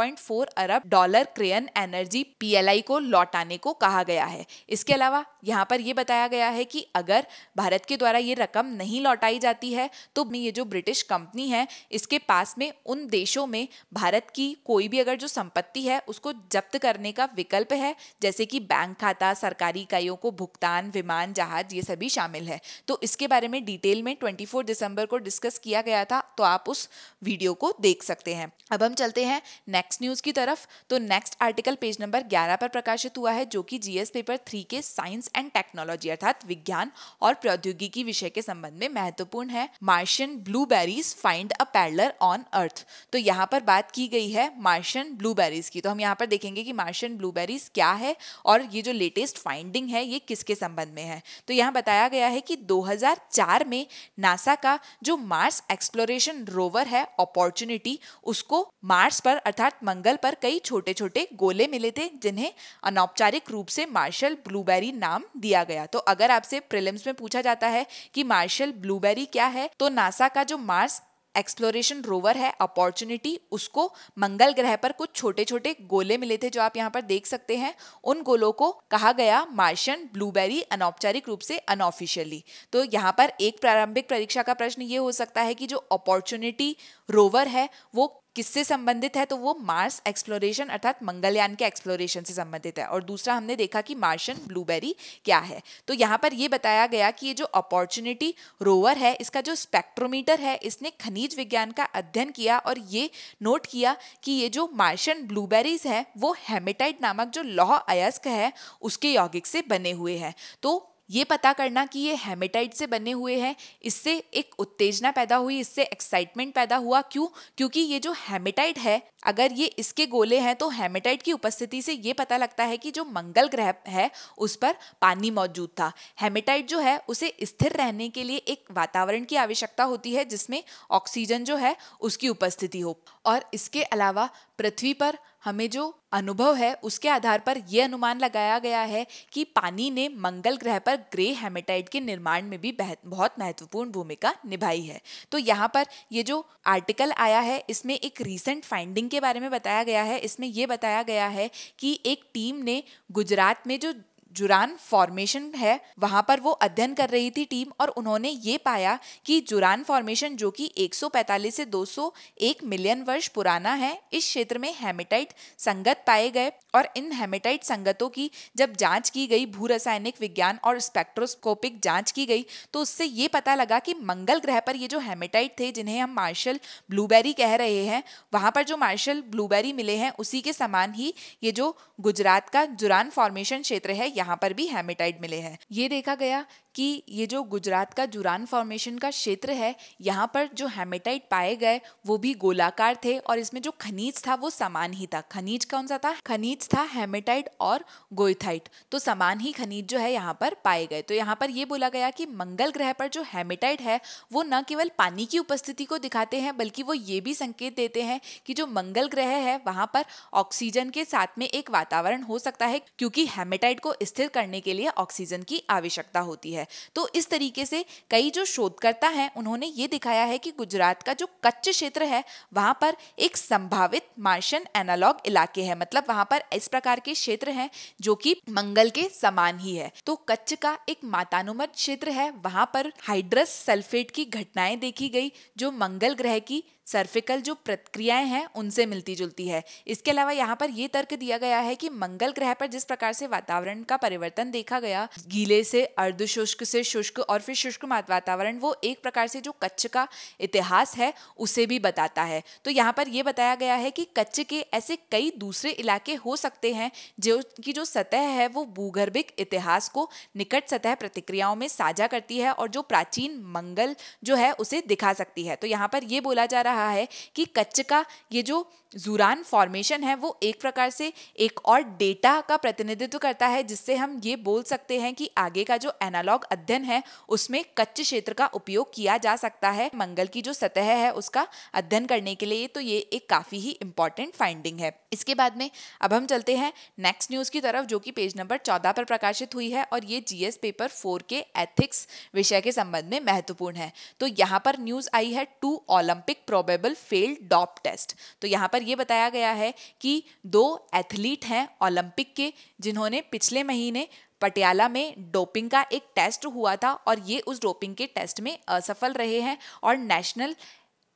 अरब डॉलर क्रेयन एनर्जी पी को लौटाने को कहा गया है इसके अलावा यहाँ पर यह बताया बताया गया है कि अगर भारत के द्वारा ये रकम नहीं लौटाई जाती है तो ये जो ब्रिटिश कंपनी है इसके पास में उन देशों में भारत की कोई भी अगर जो संपत्ति है उसको जब्त करने का विकल्प है जैसे कि बैंक खाता सरकारी इकाइयों को भुगतान विमान जहाज ये सभी शामिल है तो इसके बारे में डिटेल में ट्वेंटी दिसंबर को डिस्कस किया गया था तो आप उस वीडियो को देख सकते हैं अब हम चलते हैं नेक्स्ट न्यूज़ की तरफ तो नेक्स्ट आर्टिकल पेज नंबर ग्यारह पर प्रकाशित हुआ है जो कि जीएस पेपर थ्री के साइंस एंड टेक्नोलॉजी अर्थात विज्ञान और प्रौद्योगिकी विषय के संबंध में महत्वपूर्ण है Martian blueberries find a paddler on Earth तो यहाँ पर बात की गई है मार्शियन ब्लूबेरीज की तो हम यहाँ पर देखेंगे कि मार्शियन ब्लूबेरीज क्या है और ये जो लेटेस्ट फाइंडिंग है ये किसके संबंध में है तो यहाँ बताया गया है कि 2004 में नासा का जो मार्स एक्सप्लोरेशन रोवर है अपॉर्चुनिटी उसको मार्स पर अर्थात मंगल पर कई छोटे छोटे गोले मिले थे जिन्हें अनौपचारिक रूप से मार्शल ब्लूबेरी नाम दिया गया तो अगर आपसे प्रिलिम्स में पूछा जाता है कि मार्शल ब्लूबेरी क्या है तो नासा का जो मार्स एक्सप्लोरेशन रोवर है अपॉर्चुनिटी उसको मंगल ग्रह पर कुछ छोटे छोटे गोले मिले थे जो आप यहाँ पर देख सकते हैं उन गोलों को कहा गया मार्शन ब्लूबेरी अनौपचारिक रूप से अनऑफिशियली तो यहाँ पर एक प्रारंभिक परीक्षा का प्रश्न ये हो सकता है कि जो अपॉर्चुनिटी रोवर है वो किससे संबंधित है तो वो मार्स एक्सप्लोरेशन अर्थात मंगलयान के एक्सप्लोरेशन से संबंधित है और दूसरा हमने देखा कि मार्शियन ब्लूबेरी क्या है तो यहाँ पर ये बताया गया कि ये जो अपॉर्चुनिटी रोवर है इसका जो स्पेक्ट्रोमीटर है इसने खनिज विज्ञान का अध्ययन किया और ये नोट किया कि ये जो मार्शियन ब्लूबेरीज है वो हेमेटाइट नामक जो लौह अयस्क है उसके यौगिक से बने हुए हैं तो ये पता करना कि ये हेमेटाइट से बने हुए हैं इससे एक उत्तेजना पैदा हुई इससे एक्साइटमेंट पैदा हुआ क्यों क्योंकि ये जो हेमेटाइट है अगर ये इसके गोले हैं तो हेमेटाइट की उपस्थिति से ये पता लगता है कि जो मंगल ग्रह है उस पर पानी मौजूद था हेमेटाइट जो है उसे स्थिर रहने के लिए एक वातावरण की आवश्यकता होती है जिसमें ऑक्सीजन जो है उसकी उपस्थिति हो और इसके अलावा पृथ्वी पर हमें जो अनुभव है उसके आधार पर यह अनुमान लगाया गया है कि पानी ने मंगल ग्रह पर ग्रे हेमेटाइट के निर्माण में भी बहुत महत्वपूर्ण भूमिका निभाई है तो यहाँ पर ये जो आर्टिकल आया है इसमें एक रीसेंट फाइंडिंग के बारे में बताया गया है इसमें यह बताया गया है कि एक टीम ने गुजरात में जो जुरान फॉर्मेशन है वहां पर वो अध्ययन कर रही थी टीम और उन्होंने ये पाया कि जुरान फॉर्मेशन जो कि 145 से 201 मिलियन वर्ष पुराना है इस क्षेत्र में हेमेटाइट संगत पाए गए और इन हेमेटाइट संगतों की जब जांच की गई भू रासायनिक विज्ञान और स्पेक्ट्रोस्कोपिक जांच की गई तो उससे ये पता लगा कि मंगल ग्रह पर ये जो हेमेटाइट थे जिन्हें हम मार्शल ब्लूबेरी कह रहे हैं वहां पर जो मार्शल ब्लूबेरी मिले हैं उसी के समान ही ये जो गुजरात का जुरान फॉर्मेशन क्षेत्र है यहाँ यहाँ पर भी हेमेटाइट मिले हैं ये देखा गया कि ये जो गुजरात का जुरान फॉर्मेशन का क्षेत्र है यहाँ पर जो हेमेटाइट पाए गए वो भी गोलाकार थे और इसमें जो खनिज था वो समान ही था खनिज कौन सा था खनिज था हेमेटाइट और गोइथाइट तो समान ही खनिज जो है यहाँ पर पाए गए तो यहाँ पर ये बोला गया कि मंगल ग्रह पर जो हेमेटाइट है वो न केवल पानी की उपस्थिति को दिखाते हैं बल्कि वो ये भी संकेत देते हैं कि जो मंगल ग्रह है वहाँ पर ऑक्सीजन के साथ में एक वातावरण हो सकता है क्योंकि हेमेटाइट को स्थिर करने के लिए ऑक्सीजन की आवश्यकता होती है तो इस तरीके से कई जो शोधकर्ता हैं उन्होंने ये दिखाया है कि गुजरात का जो कच्चे क्षेत्र है वहाँ पर एक संभावित मार्शन एनालॉग इलाके हैं मतलब वहाँ पर इस प्रकार के क्षेत्र हैं जो कि मंगल के समान ही है तो कच्छ का एक मातानुमत क्षेत्र है वहाँ पर हाइड्रस सल्फेट की घटनाएं देखी गई जो मंगल ग्रह की सर्फिकल जो प्रतिक्रियाएं हैं उनसे मिलती जुलती है इसके अलावा यहाँ पर यह तर्क दिया गया है कि मंगल ग्रह पर जिस प्रकार से वातावरण का परिवर्तन देखा गया गीले से अर्ध शुष्क से शुष्क और फिर शुष्क वातावरण वो एक प्रकार से जो कच्छ का इतिहास है उसे भी बताता है तो यहाँ पर यह बताया गया है कि कच्छ के ऐसे कई दूसरे इलाके हो सकते हैं जो की जो सतह है वो भूगर्भिक इतिहास को निकट सतह प्रतिक्रियाओं में साझा करती है और जो प्राचीन मंगल जो है उसे दिखा सकती है तो यहाँ पर यह बोला जा रहा रहा है कि कच्छ का ये जो जुरान फॉर्मेशन है वो एक प्रकार से एक और डेटा का प्रतिनिधित्व करता है जिससे हम ये बोल सकते हैं कि आगे का जो एनालॉग अध्ययन है उसमें कच्छ क्षेत्र का उपयोग किया जा सकता है मंगल की जो सतह है उसका अध्ययन करने के लिए तो ये एक काफ़ी ही इंपॉर्टेंट फाइंडिंग है इसके बाद में अब हम चलते हैं नेक्स्ट न्यूज़ की तरफ जो कि पेज नंबर चौदह पर प्रकाशित हुई है और ये जीएस पेपर फोर के एथिक्स विषय के संबंध में महत्वपूर्ण है तो यहाँ पर न्यूज़ आई है टू ओलंपिक प्रोब प्रोबेबल फेल्ड डॉप टेस्ट तो यहाँ पर यह बताया गया है कि दो एथलीट हैं ओलंपिक के जिन्होंने पिछले महीने पटियाला में डोपिंग का एक टेस्ट हुआ था और ये उस डोपिंग के टेस्ट में असफल रहे हैं और नेशनल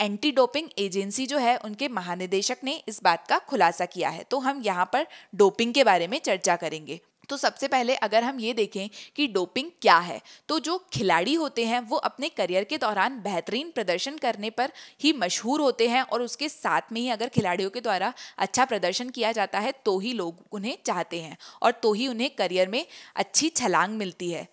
एंटी डोपिंग एजेंसी जो है उनके महानिदेशक ने इस बात का खुलासा किया है तो हम यहाँ पर डोपिंग के बारे में चर्चा करेंगे तो सबसे पहले अगर हम ये देखें कि डोपिंग क्या है तो जो खिलाड़ी होते हैं वो अपने करियर के दौरान बेहतरीन प्रदर्शन करने पर ही मशहूर होते हैं और उसके साथ में ही अगर खिलाड़ियों के द्वारा अच्छा प्रदर्शन किया जाता है तो ही लोग उन्हें चाहते हैं और तो ही उन्हें करियर में अच्छी छलांग मिलती है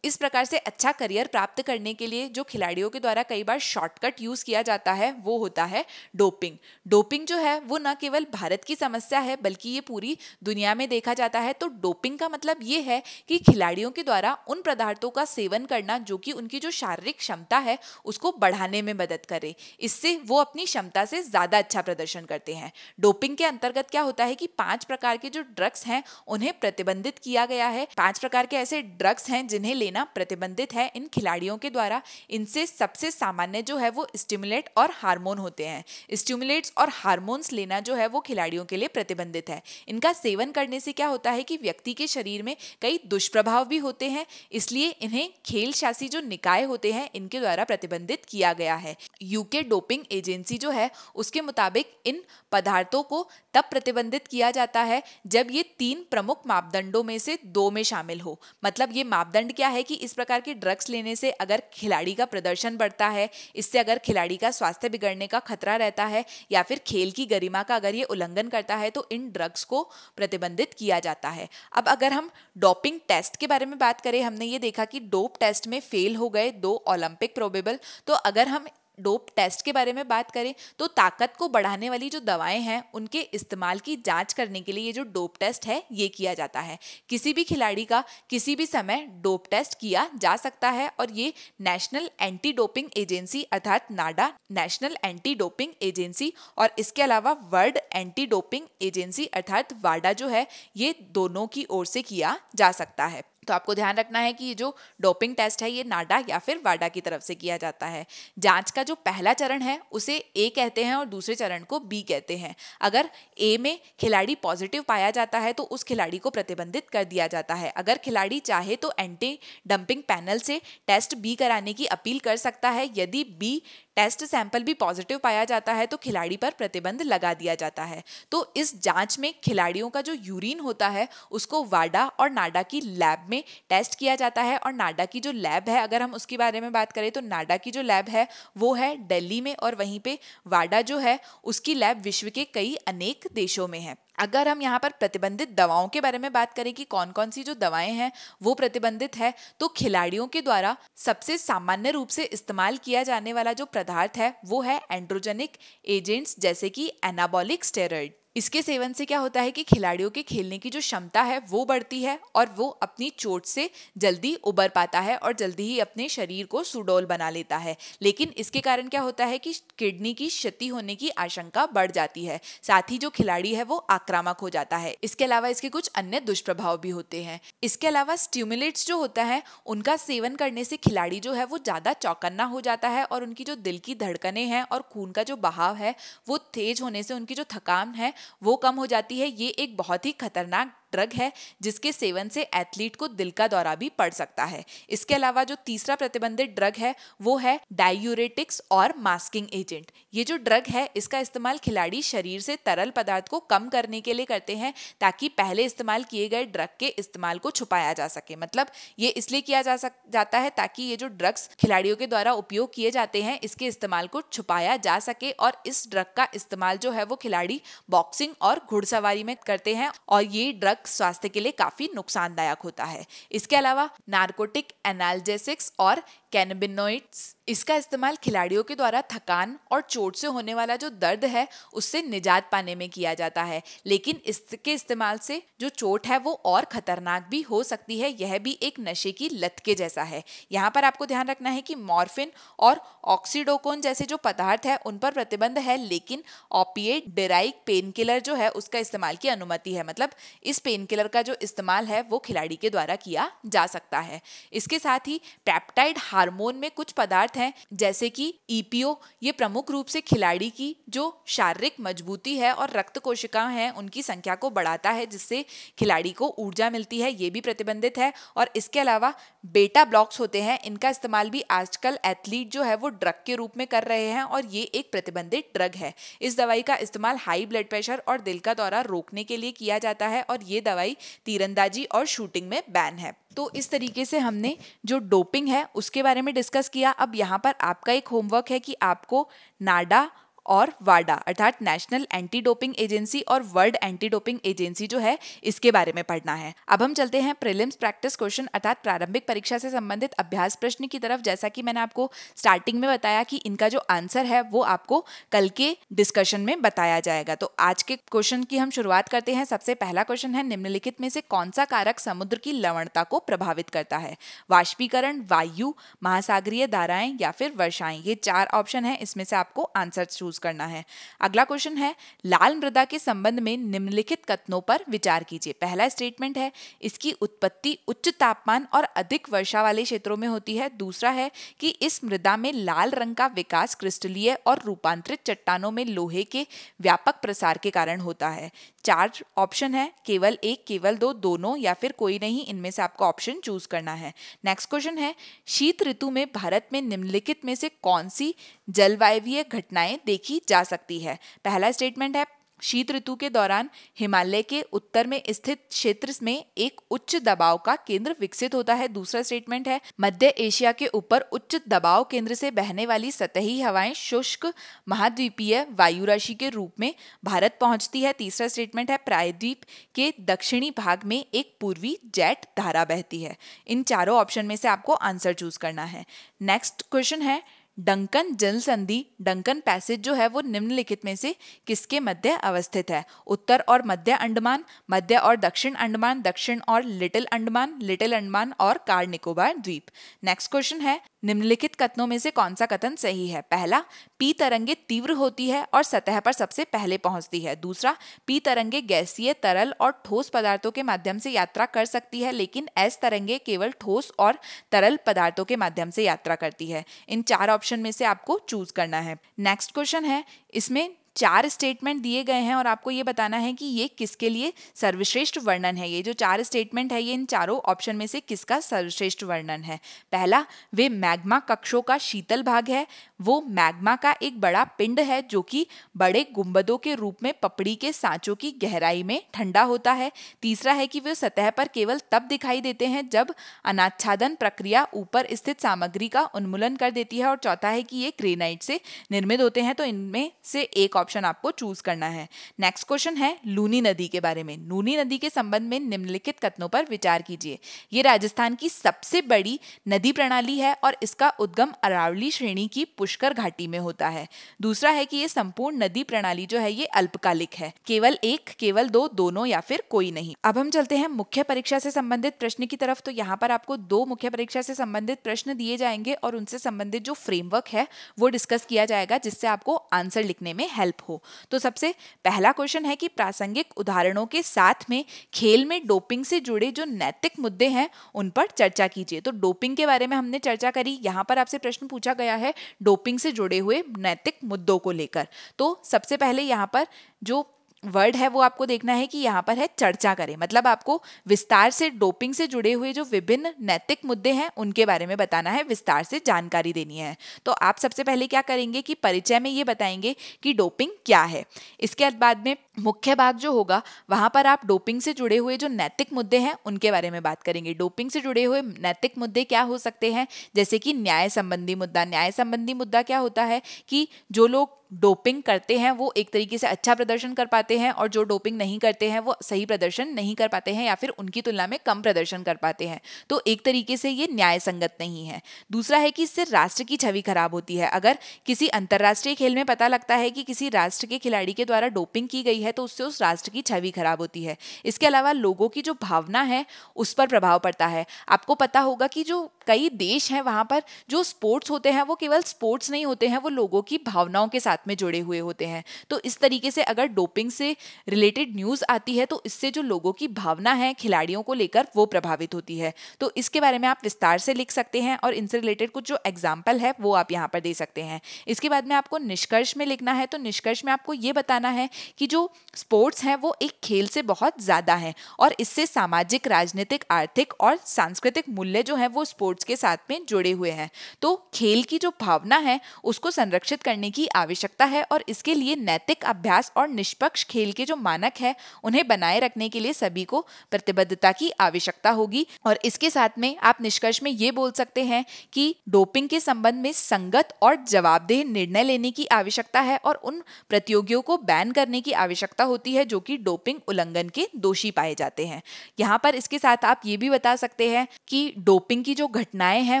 इस प्रकार से अच्छा करियर प्राप्त करने के लिए जो खिलाड़ियों के द्वारा कई बार शॉर्टकट यूज़ किया जाता है वो होता है डोपिंग डोपिंग जो है वो न केवल भारत की समस्या है बल्कि ये पूरी दुनिया में देखा जाता है तो डोपिंग का मतलब ये है कि खिलाड़ियों के द्वारा उन पदार्थों का सेवन करना जो कि उनकी जो शारीरिक क्षमता है उसको बढ़ाने में मदद करे इससे वो अपनी क्षमता से ज़्यादा अच्छा प्रदर्शन करते हैं डोपिंग के अंतर्गत क्या होता है कि पांच प्रकार के जो ड्रग्स हैं उन्हें प्रतिबंधित किया गया है पांच प्रकार के ऐसे ड्रग्स हैं जिन्हें लेने लेना प्रतिबंधित है इन खिलाड़ियों के द्वारा इनसे सबसे सामान्य जो है वो स्टिमुलेट और हार्मोन होते हैं स्टिमुलेट्स और हार्मोन्स लेना जो है वो खिलाड़ियों के लिए प्रतिबंधित है इनका सेवन करने से क्या होता है कि व्यक्ति के शरीर में कई दुष्प्रभाव भी होते हैं इसलिए इन्हें खेल शासी जो निकाय होते हैं इनके द्वारा प्रतिबंधित किया गया है यूके डोपिंग एजेंसी जो है उसके मुताबिक इन पदार्थों को तब प्रतिबंधित किया जाता है जब ये तीन प्रमुख मापदंडों में से दो में शामिल हो मतलब ये मापदंड क्या है है कि इस प्रकार के ड्रग्स लेने से अगर खिलाड़ी का प्रदर्शन बढ़ता है इससे अगर खिलाड़ी का स्वास्थ्य बिगड़ने का खतरा रहता है या फिर खेल की गरिमा का अगर ये उल्लंघन करता है तो इन ड्रग्स को प्रतिबंधित किया जाता है अब अगर हम डोपिंग टेस्ट के बारे में बात करें हमने ये देखा कि डोप टेस्ट में फेल हो गए दो ओलंपिक प्रोबेबल तो अगर हम डोप टेस्ट के बारे में बात करें तो ताकत को बढ़ाने वाली जो दवाएं हैं उनके इस्तेमाल की जांच करने के लिए ये जो डोप टेस्ट है ये किया जाता है किसी भी खिलाड़ी का किसी भी समय डोप टेस्ट किया जा सकता है और ये नेशनल एंटी डोपिंग एजेंसी अर्थात NADA national anti doping agency और इसके अलावा वर्ल्ड एंटी डोपिंग एजेंसी अर्थात वाडा जो है ये दोनों की ओर से किया जा सकता है तो आपको ध्यान रखना है कि ये जो डोपिंग टेस्ट है ये नाडा या फिर वाडा की तरफ से किया जाता है जांच का जो पहला चरण है उसे ए कहते हैं और दूसरे चरण को बी कहते हैं अगर ए में खिलाड़ी पॉजिटिव पाया जाता है तो उस खिलाड़ी को प्रतिबंधित कर दिया जाता है अगर खिलाड़ी चाहे तो एंटी डंपिंग पैनल से टेस्ट बी कराने की अपील कर सकता है यदि बी टेस्ट सैंपल भी पॉजिटिव पाया जाता है तो खिलाड़ी पर प्रतिबंध लगा दिया जाता है तो इस जांच में खिलाड़ियों का जो यूरिन होता है उसको वाडा और नाडा की लैब में टेस्ट किया जाता है और नाडा की जो लैब है अगर हम उसके बारे में बात करें तो नाडा की जो लैब है वो है दिल्ली में और वहीं पर वाडा जो है उसकी लैब विश्व के कई अनेक देशों में है अगर हम यहाँ पर प्रतिबंधित दवाओं के बारे में बात करें कि कौन कौन सी जो दवाएं हैं वो प्रतिबंधित है तो खिलाड़ियों के द्वारा सबसे सामान्य रूप से इस्तेमाल किया जाने वाला जो पदार्थ है वो है एंड्रोजेनिक एजेंट्स जैसे कि एनाबॉलिक स्टेरॉइड इसके सेवन से क्या होता है कि खिलाड़ियों के खेलने की जो क्षमता है वो बढ़ती है और वो अपनी चोट से जल्दी उबर पाता है और जल्दी ही अपने शरीर को सुडोल बना लेता है लेकिन इसके कारण क्या होता है कि किडनी की क्षति होने की आशंका बढ़ जाती है साथ ही जो खिलाड़ी है वो आक्रामक हो जाता है इसके अलावा इसके कुछ अन्य दुष्प्रभाव भी होते हैं इसके अलावा स्ट्यूमुलेट्स जो होता है उनका सेवन करने से खिलाड़ी जो है वो ज़्यादा चौकन्ना हो जाता है और उनकी जो दिल की धड़कने हैं और खून का जो बहाव है वो तेज होने से उनकी जो थकान है वो कम हो जाती है ये एक बहुत ही खतरनाक ड्रग है जिसके सेवन से एथलीट को दिल का दौरा भी पड़ सकता है इसके अलावा जो तीसरा प्रतिबंधित ड्रग है वो है डायूरेटिक्स और मास्किंग एजेंट ये जो ड्रग है इसका इस्तेमाल खिलाड़ी शरीर से तरल पदार्थ को कम करने के लिए करते हैं ताकि पहले इस्तेमाल किए गए ड्रग के इस्तेमाल को छुपाया जा सके मतलब ये इसलिए किया जा सक जाता है ताकि ये जो ड्रग्स खिलाड़ियों के द्वारा उपयोग किए जाते हैं इसके इस्तेमाल को छुपाया जा सके और इस ड्रग का इस्तेमाल जो है वो खिलाड़ी बॉक्सिंग और घुड़सवारी में करते हैं और ये ड्रग ड्रग स्वास्थ्य के लिए काफ़ी नुकसानदायक होता है इसके अलावा नार्कोटिक एनाल्जेसिक्स और कैनबिनोइड्स इसका इस्तेमाल खिलाड़ियों के द्वारा थकान और चोट से होने वाला जो दर्द है उससे निजात पाने में किया जाता है लेकिन इसके इस्तेमाल से जो चोट है वो और खतरनाक भी हो सकती है यह भी एक नशे की लत के जैसा है यहाँ पर आपको ध्यान रखना है कि मॉर्फिन और ऑक्सीडोकोन जैसे जो पदार्थ है उन पर प्रतिबंध है लेकिन ऑपिएट डेराइक पेन किलर जो है उसका इस्तेमाल की अनुमति है मतलब इस पेन पेन किलर का जो इस्तेमाल है वो खिलाड़ी के द्वारा किया जा सकता है इसके साथ ही पैप्टाइड हार्मोन में कुछ पदार्थ हैं जैसे कि ईपीओ e ये प्रमुख रूप से खिलाड़ी की जो शारीरिक मजबूती है और रक्त कोशिका हैं उनकी संख्या को बढ़ाता है जिससे खिलाड़ी को ऊर्जा मिलती है ये भी प्रतिबंधित है और इसके अलावा बेटा ब्लॉक्स होते हैं इनका इस्तेमाल भी आजकल एथलीट जो है वो ड्रग के रूप में कर रहे हैं और ये एक प्रतिबंधित ड्रग है इस दवाई का इस्तेमाल हाई ब्लड प्रेशर और दिल का दौरा रोकने के लिए किया जाता है और ये दवाई तीरंदाजी और शूटिंग में बैन है तो इस तरीके से हमने जो डोपिंग है उसके बारे में डिस्कस किया अब यहाँ पर आपका एक होमवर्क है कि आपको नाडा और वाडा अर्थात नेशनल एंटी डोपिंग एजेंसी और वर्ल्ड एंटी डोपिंग एजेंसी जो है इसके बारे में पढ़ना है अब हम चलते हैं प्रिलिम्स प्रैक्टिस क्वेश्चन अर्थात प्रारंभिक परीक्षा से संबंधित अभ्यास प्रश्न की तरफ जैसा कि मैंने आपको स्टार्टिंग में बताया कि इनका जो आंसर है वो आपको कल के डिस्कशन में बताया जाएगा तो आज के क्वेश्चन की हम शुरुआत करते हैं सबसे पहला क्वेश्चन है निम्नलिखित में से कौन सा कारक समुद्र की लवणता को प्रभावित करता है वाष्पीकरण वायु महासागरीय धाराएं या फिर वर्षाएं ये चार ऑप्शन है इसमें से आपको आंसर चूज चूज करना है अगला क्वेश्चन है लाल मृदा के संबंध में निम्नलिखित कथनों पर विचार कीजिए पहला स्टेटमेंट है इसकी उत्पत्ति उच्च तापमान और अधिक वर्षा वाले क्षेत्रों में होती है दूसरा है कि इस मृदा में लाल रंग का विकास क्रिस्टलीय और रूपांतरित चट्टानों में लोहे के व्यापक प्रसार के कारण होता है चार ऑप्शन है केवल एक केवल दो दोनों या फिर कोई नहीं इनमें से आपको ऑप्शन चूज करना है नेक्स्ट क्वेश्चन है शीत ऋतु में भारत में निम्नलिखित में से कौन सी जलवायवीय घटनाएं देखी जा सकती है पहला स्टेटमेंट है शीत ऋतु के दौरान हिमालय के उत्तर में स्थित क्षेत्र में एक उच्च दबाव का केंद्र विकसित होता है दूसरा स्टेटमेंट है मध्य एशिया के ऊपर उच्च दबाव केंद्र से बहने वाली सतही हवाएं शुष्क महाद्वीपीय वायु राशि के रूप में भारत पहुंचती है तीसरा स्टेटमेंट है प्रायद्वीप के दक्षिणी भाग में एक पूर्वी जेट धारा बहती है इन चारों ऑप्शन में से आपको आंसर चूज करना है नेक्स्ट क्वेश्चन है डंकन जल संधि डंकन पैसेज जो है वो निम्नलिखित में से किसके मध्य अवस्थित है उत्तर और मध्य अंडमान मध्य और दक्षिण अंडमान दक्षिण और लिटिल अंडमान लिटिल अंडमान और कार निकोबार द्वीप नेक्स्ट क्वेश्चन है निम्नलिखित कथनों में से कौन सा कथन सही है पहला पी तरंगे तीव्र होती है और सतह पर सबसे पहले पहुंचती है दूसरा पी तरंगे गैसीय तरल और ठोस पदार्थों के माध्यम से यात्रा कर सकती है लेकिन एस तरंगे केवल ठोस और तरल पदार्थों के माध्यम से यात्रा करती है इन चार ऑप्शन में से आपको चूज करना है नेक्स्ट क्वेश्चन है इसमें चार स्टेटमेंट दिए गए हैं और आपको ये बताना है कि ये किसके लिए सर्वश्रेष्ठ वर्णन है ये जो चार स्टेटमेंट है ये इन चारों ऑप्शन में से किसका सर्वश्रेष्ठ वर्णन है पहला वे मैग्मा कक्षों का शीतल भाग है वो मैग्मा का एक बड़ा पिंड है जो कि बड़े गुंबदों के रूप में पपड़ी के सांचों की गहराई में ठंडा होता है तीसरा है कि वे सतह पर केवल तब दिखाई देते हैं जब अनाच्छादन प्रक्रिया ऊपर स्थित सामग्री का उन्मूलन कर देती है और चौथा है कि ये ग्रेनाइट से निर्मित होते हैं तो इनमें से एक ऑप्शन आपको चूज करना है नेक्स्ट क्वेश्चन है लूनी नदी के बारे में लूनी नदी के संबंध में निम्नलिखित कथनों पर विचार कीजिए ये राजस्थान की सबसे बड़ी नदी प्रणाली है और इसका उद्गम अरावली श्रेणी की पुष्कर घाटी में होता है दूसरा है कि ये संपूर्ण नदी प्रणाली जो है ये अल्पकालिक है केवल एक केवल दो दोनों या फिर कोई नहीं अब हम चलते हैं मुख्य परीक्षा से संबंधित प्रश्न की तरफ तो यहाँ पर आपको दो मुख्य परीक्षा से संबंधित प्रश्न दिए जाएंगे और उनसे संबंधित जो फ्रेमवर्क है वो डिस्कस किया जाएगा जिससे आपको आंसर लिखने में हेल्प हेल्प हो तो सबसे पहला क्वेश्चन है कि प्रासंगिक उदाहरणों के साथ में खेल में डोपिंग से जुड़े जो नैतिक मुद्दे हैं उन पर चर्चा कीजिए तो डोपिंग के बारे में हमने चर्चा करी यहाँ पर आपसे प्रश्न पूछा गया है डोपिंग से जुड़े हुए नैतिक मुद्दों को लेकर तो सबसे पहले यहाँ पर जो वर्ड है वो आपको देखना है कि यहाँ पर है चर्चा करें मतलब आपको विस्तार से डोपिंग से जुड़े हुए जो विभिन्न नैतिक मुद्दे हैं उनके बारे में बताना है विस्तार से जानकारी देनी है तो आप सबसे पहले क्या करेंगे कि परिचय में ये बताएंगे कि डोपिंग क्या है इसके बाद में मुख्य भाग जो होगा वहाँ पर आप डोपिंग से जुड़े हुए जो नैतिक मुद्दे हैं उनके बारे में बात करेंगे डोपिंग से जुड़े हुए नैतिक मुद्दे क्या हो सकते हैं जैसे कि न्याय संबंधी मुद्दा न्याय संबंधी मुद्दा क्या होता है कि जो लोग डोपिंग करते हैं वो एक तरीके से अच्छा प्रदर्शन कर पाते हैं और जो डोपिंग नहीं करते हैं वो सही प्रदर्शन नहीं कर पाते हैं या फिर उनकी तुलना में कम प्रदर्शन कर पाते हैं तो एक तरीके से ये न्याय संगत नहीं है दूसरा है कि इससे राष्ट्र की छवि खराब होती है अगर किसी अंतर्राष्ट्रीय खेल में पता लगता है कि किसी राष्ट्र के खिलाड़ी के द्वारा डोपिंग की गई है तो उससे उस राष्ट्र की छवि खराब होती है इसके अलावा लोगों की जो भावना है उस पर प्रभाव पड़ता है आपको पता होगा कि जो कई देश हैं वहाँ पर जो स्पोर्ट्स होते हैं वो केवल स्पोर्ट्स नहीं होते हैं वो लोगों की भावनाओं के साथ साथ में जुड़े हुए होते हैं तो इस तरीके से अगर डोपिंग से रिलेटेड न्यूज़ आती है तो इससे जो लोगों की भावना है खिलाड़ियों को लेकर वो प्रभावित होती है तो इसके बारे में आप विस्तार से लिख सकते हैं और इनसे रिलेटेड कुछ जो एग्जाम्पल है वो आप यहाँ पर दे सकते हैं इसके बाद में आपको निष्कर्ष में लिखना है तो निष्कर्ष में आपको ये बताना है कि जो स्पोर्ट्स हैं वो एक खेल से बहुत ज़्यादा है और इससे सामाजिक राजनीतिक आर्थिक और सांस्कृतिक मूल्य जो है वो स्पोर्ट्स के साथ में जुड़े हुए हैं तो खेल की जो भावना है उसको संरक्षित करने की आवश्यकता आवश्यकता है और इसके लिए नैतिक अभ्यास और निष्पक्ष खेल के जो मानक है उन्हें बनाए रखने के लिए सभी को प्रतिबद्धता की आवश्यकता होगी और इसके साथ में आप निष्कर्ष में ये बोल सकते हैं कि डोपिंग के संबंध में संगत और जवाबदेह निर्णय लेने की आवश्यकता है और उन प्रतियोगियों को बैन करने की आवश्यकता होती है जो कि डोपिंग उल्लंघन के दोषी पाए जाते हैं यहाँ पर इसके साथ आप ये भी बता सकते हैं कि डोपिंग की जो घटनाएं हैं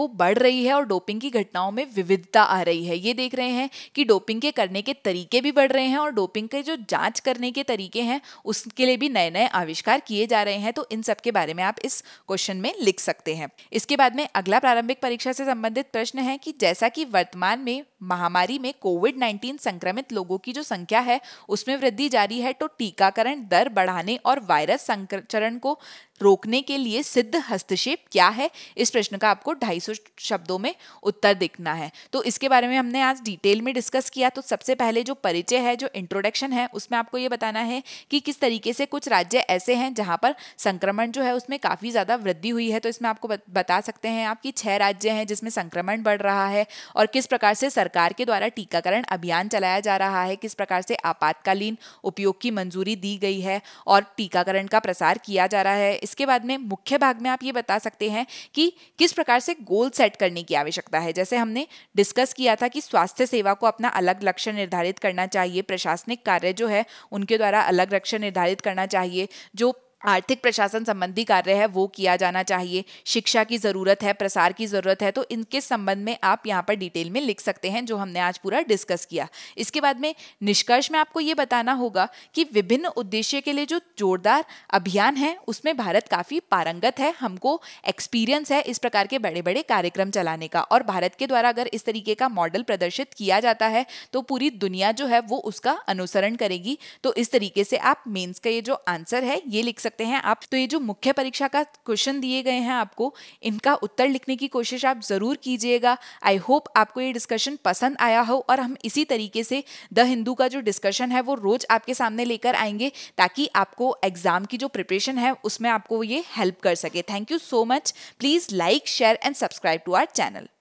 वो बढ़ रही है और डोपिंग की घटनाओं में विविधता आ रही है ये देख रहे हैं कि डोपिंग के ये करने के तरीके भी बढ़ रहे हैं और डोपिंग के जो जांच करने के तरीके हैं उसके लिए भी नए नए आविष्कार किए जा रहे हैं तो इन सब के बारे में आप इस क्वेश्चन में लिख सकते हैं इसके बाद में अगला प्रारंभिक परीक्षा से संबंधित प्रश्न है कि जैसा कि वर्तमान में महामारी में कोविड 19 संक्रमित लोगों की जो संख्या है उसमें वृद्धि जारी है तो टीकाकरण दर बढ़ाने और वायरस संचरण को रोकने के लिए सिद्ध हस्तक्षेप क्या है इस प्रश्न का आपको 250 शब्दों में उत्तर देखना है तो इसके बारे में हमने आज डिटेल में डिस्कस किया तो सबसे पहले जो परिचय है जो इंट्रोडक्शन है उसमें आपको ये बताना है कि किस तरीके से कुछ राज्य ऐसे हैं जहाँ पर संक्रमण जो है उसमें काफ़ी ज़्यादा वृद्धि हुई है तो इसमें आपको बता सकते हैं आपकी छः राज्य हैं जिसमें संक्रमण बढ़ रहा है और किस प्रकार से सरकार के द्वारा टीकाकरण अभियान चलाया जा रहा है किस प्रकार से आपातकालीन उपयोग की मंजूरी दी गई है और टीकाकरण का प्रसार किया जा रहा है इसके बाद में मुख्य भाग में आप ये बता सकते हैं कि किस प्रकार से गोल सेट करने की आवश्यकता है जैसे हमने डिस्कस किया था कि स्वास्थ्य सेवा को अपना अलग लक्ष्य निर्धारित करना चाहिए प्रशासनिक कार्य जो है उनके द्वारा अलग लक्ष्य निर्धारित करना चाहिए जो आर्थिक प्रशासन संबंधी कार्य है वो किया जाना चाहिए शिक्षा की ज़रूरत है प्रसार की ज़रूरत है तो इनके संबंध में आप यहाँ पर डिटेल में लिख सकते हैं जो हमने आज पूरा डिस्कस किया इसके बाद में निष्कर्ष में आपको ये बताना होगा कि विभिन्न उद्देश्य के लिए जो जोरदार अभियान है उसमें भारत काफ़ी पारंगत है हमको एक्सपीरियंस है इस प्रकार के बड़े बड़े कार्यक्रम चलाने का और भारत के द्वारा अगर इस तरीके का मॉडल प्रदर्शित किया जाता है तो पूरी दुनिया जो है वो उसका अनुसरण करेगी तो इस तरीके से आप मेन्स का ये जो आंसर है ये लिख सकते सकते हैं आप तो ये जो मुख्य परीक्षा का क्वेश्चन दिए गए हैं आपको इनका उत्तर लिखने की कोशिश आप ज़रूर कीजिएगा आई होप आपको ये डिस्कशन पसंद आया हो और हम इसी तरीके से द हिंदू का जो डिस्कशन है वो रोज़ आपके सामने लेकर आएंगे ताकि आपको एग्ज़ाम की जो प्रिपरेशन है उसमें आपको ये हेल्प कर सके thank you so much please like share and subscribe to our channel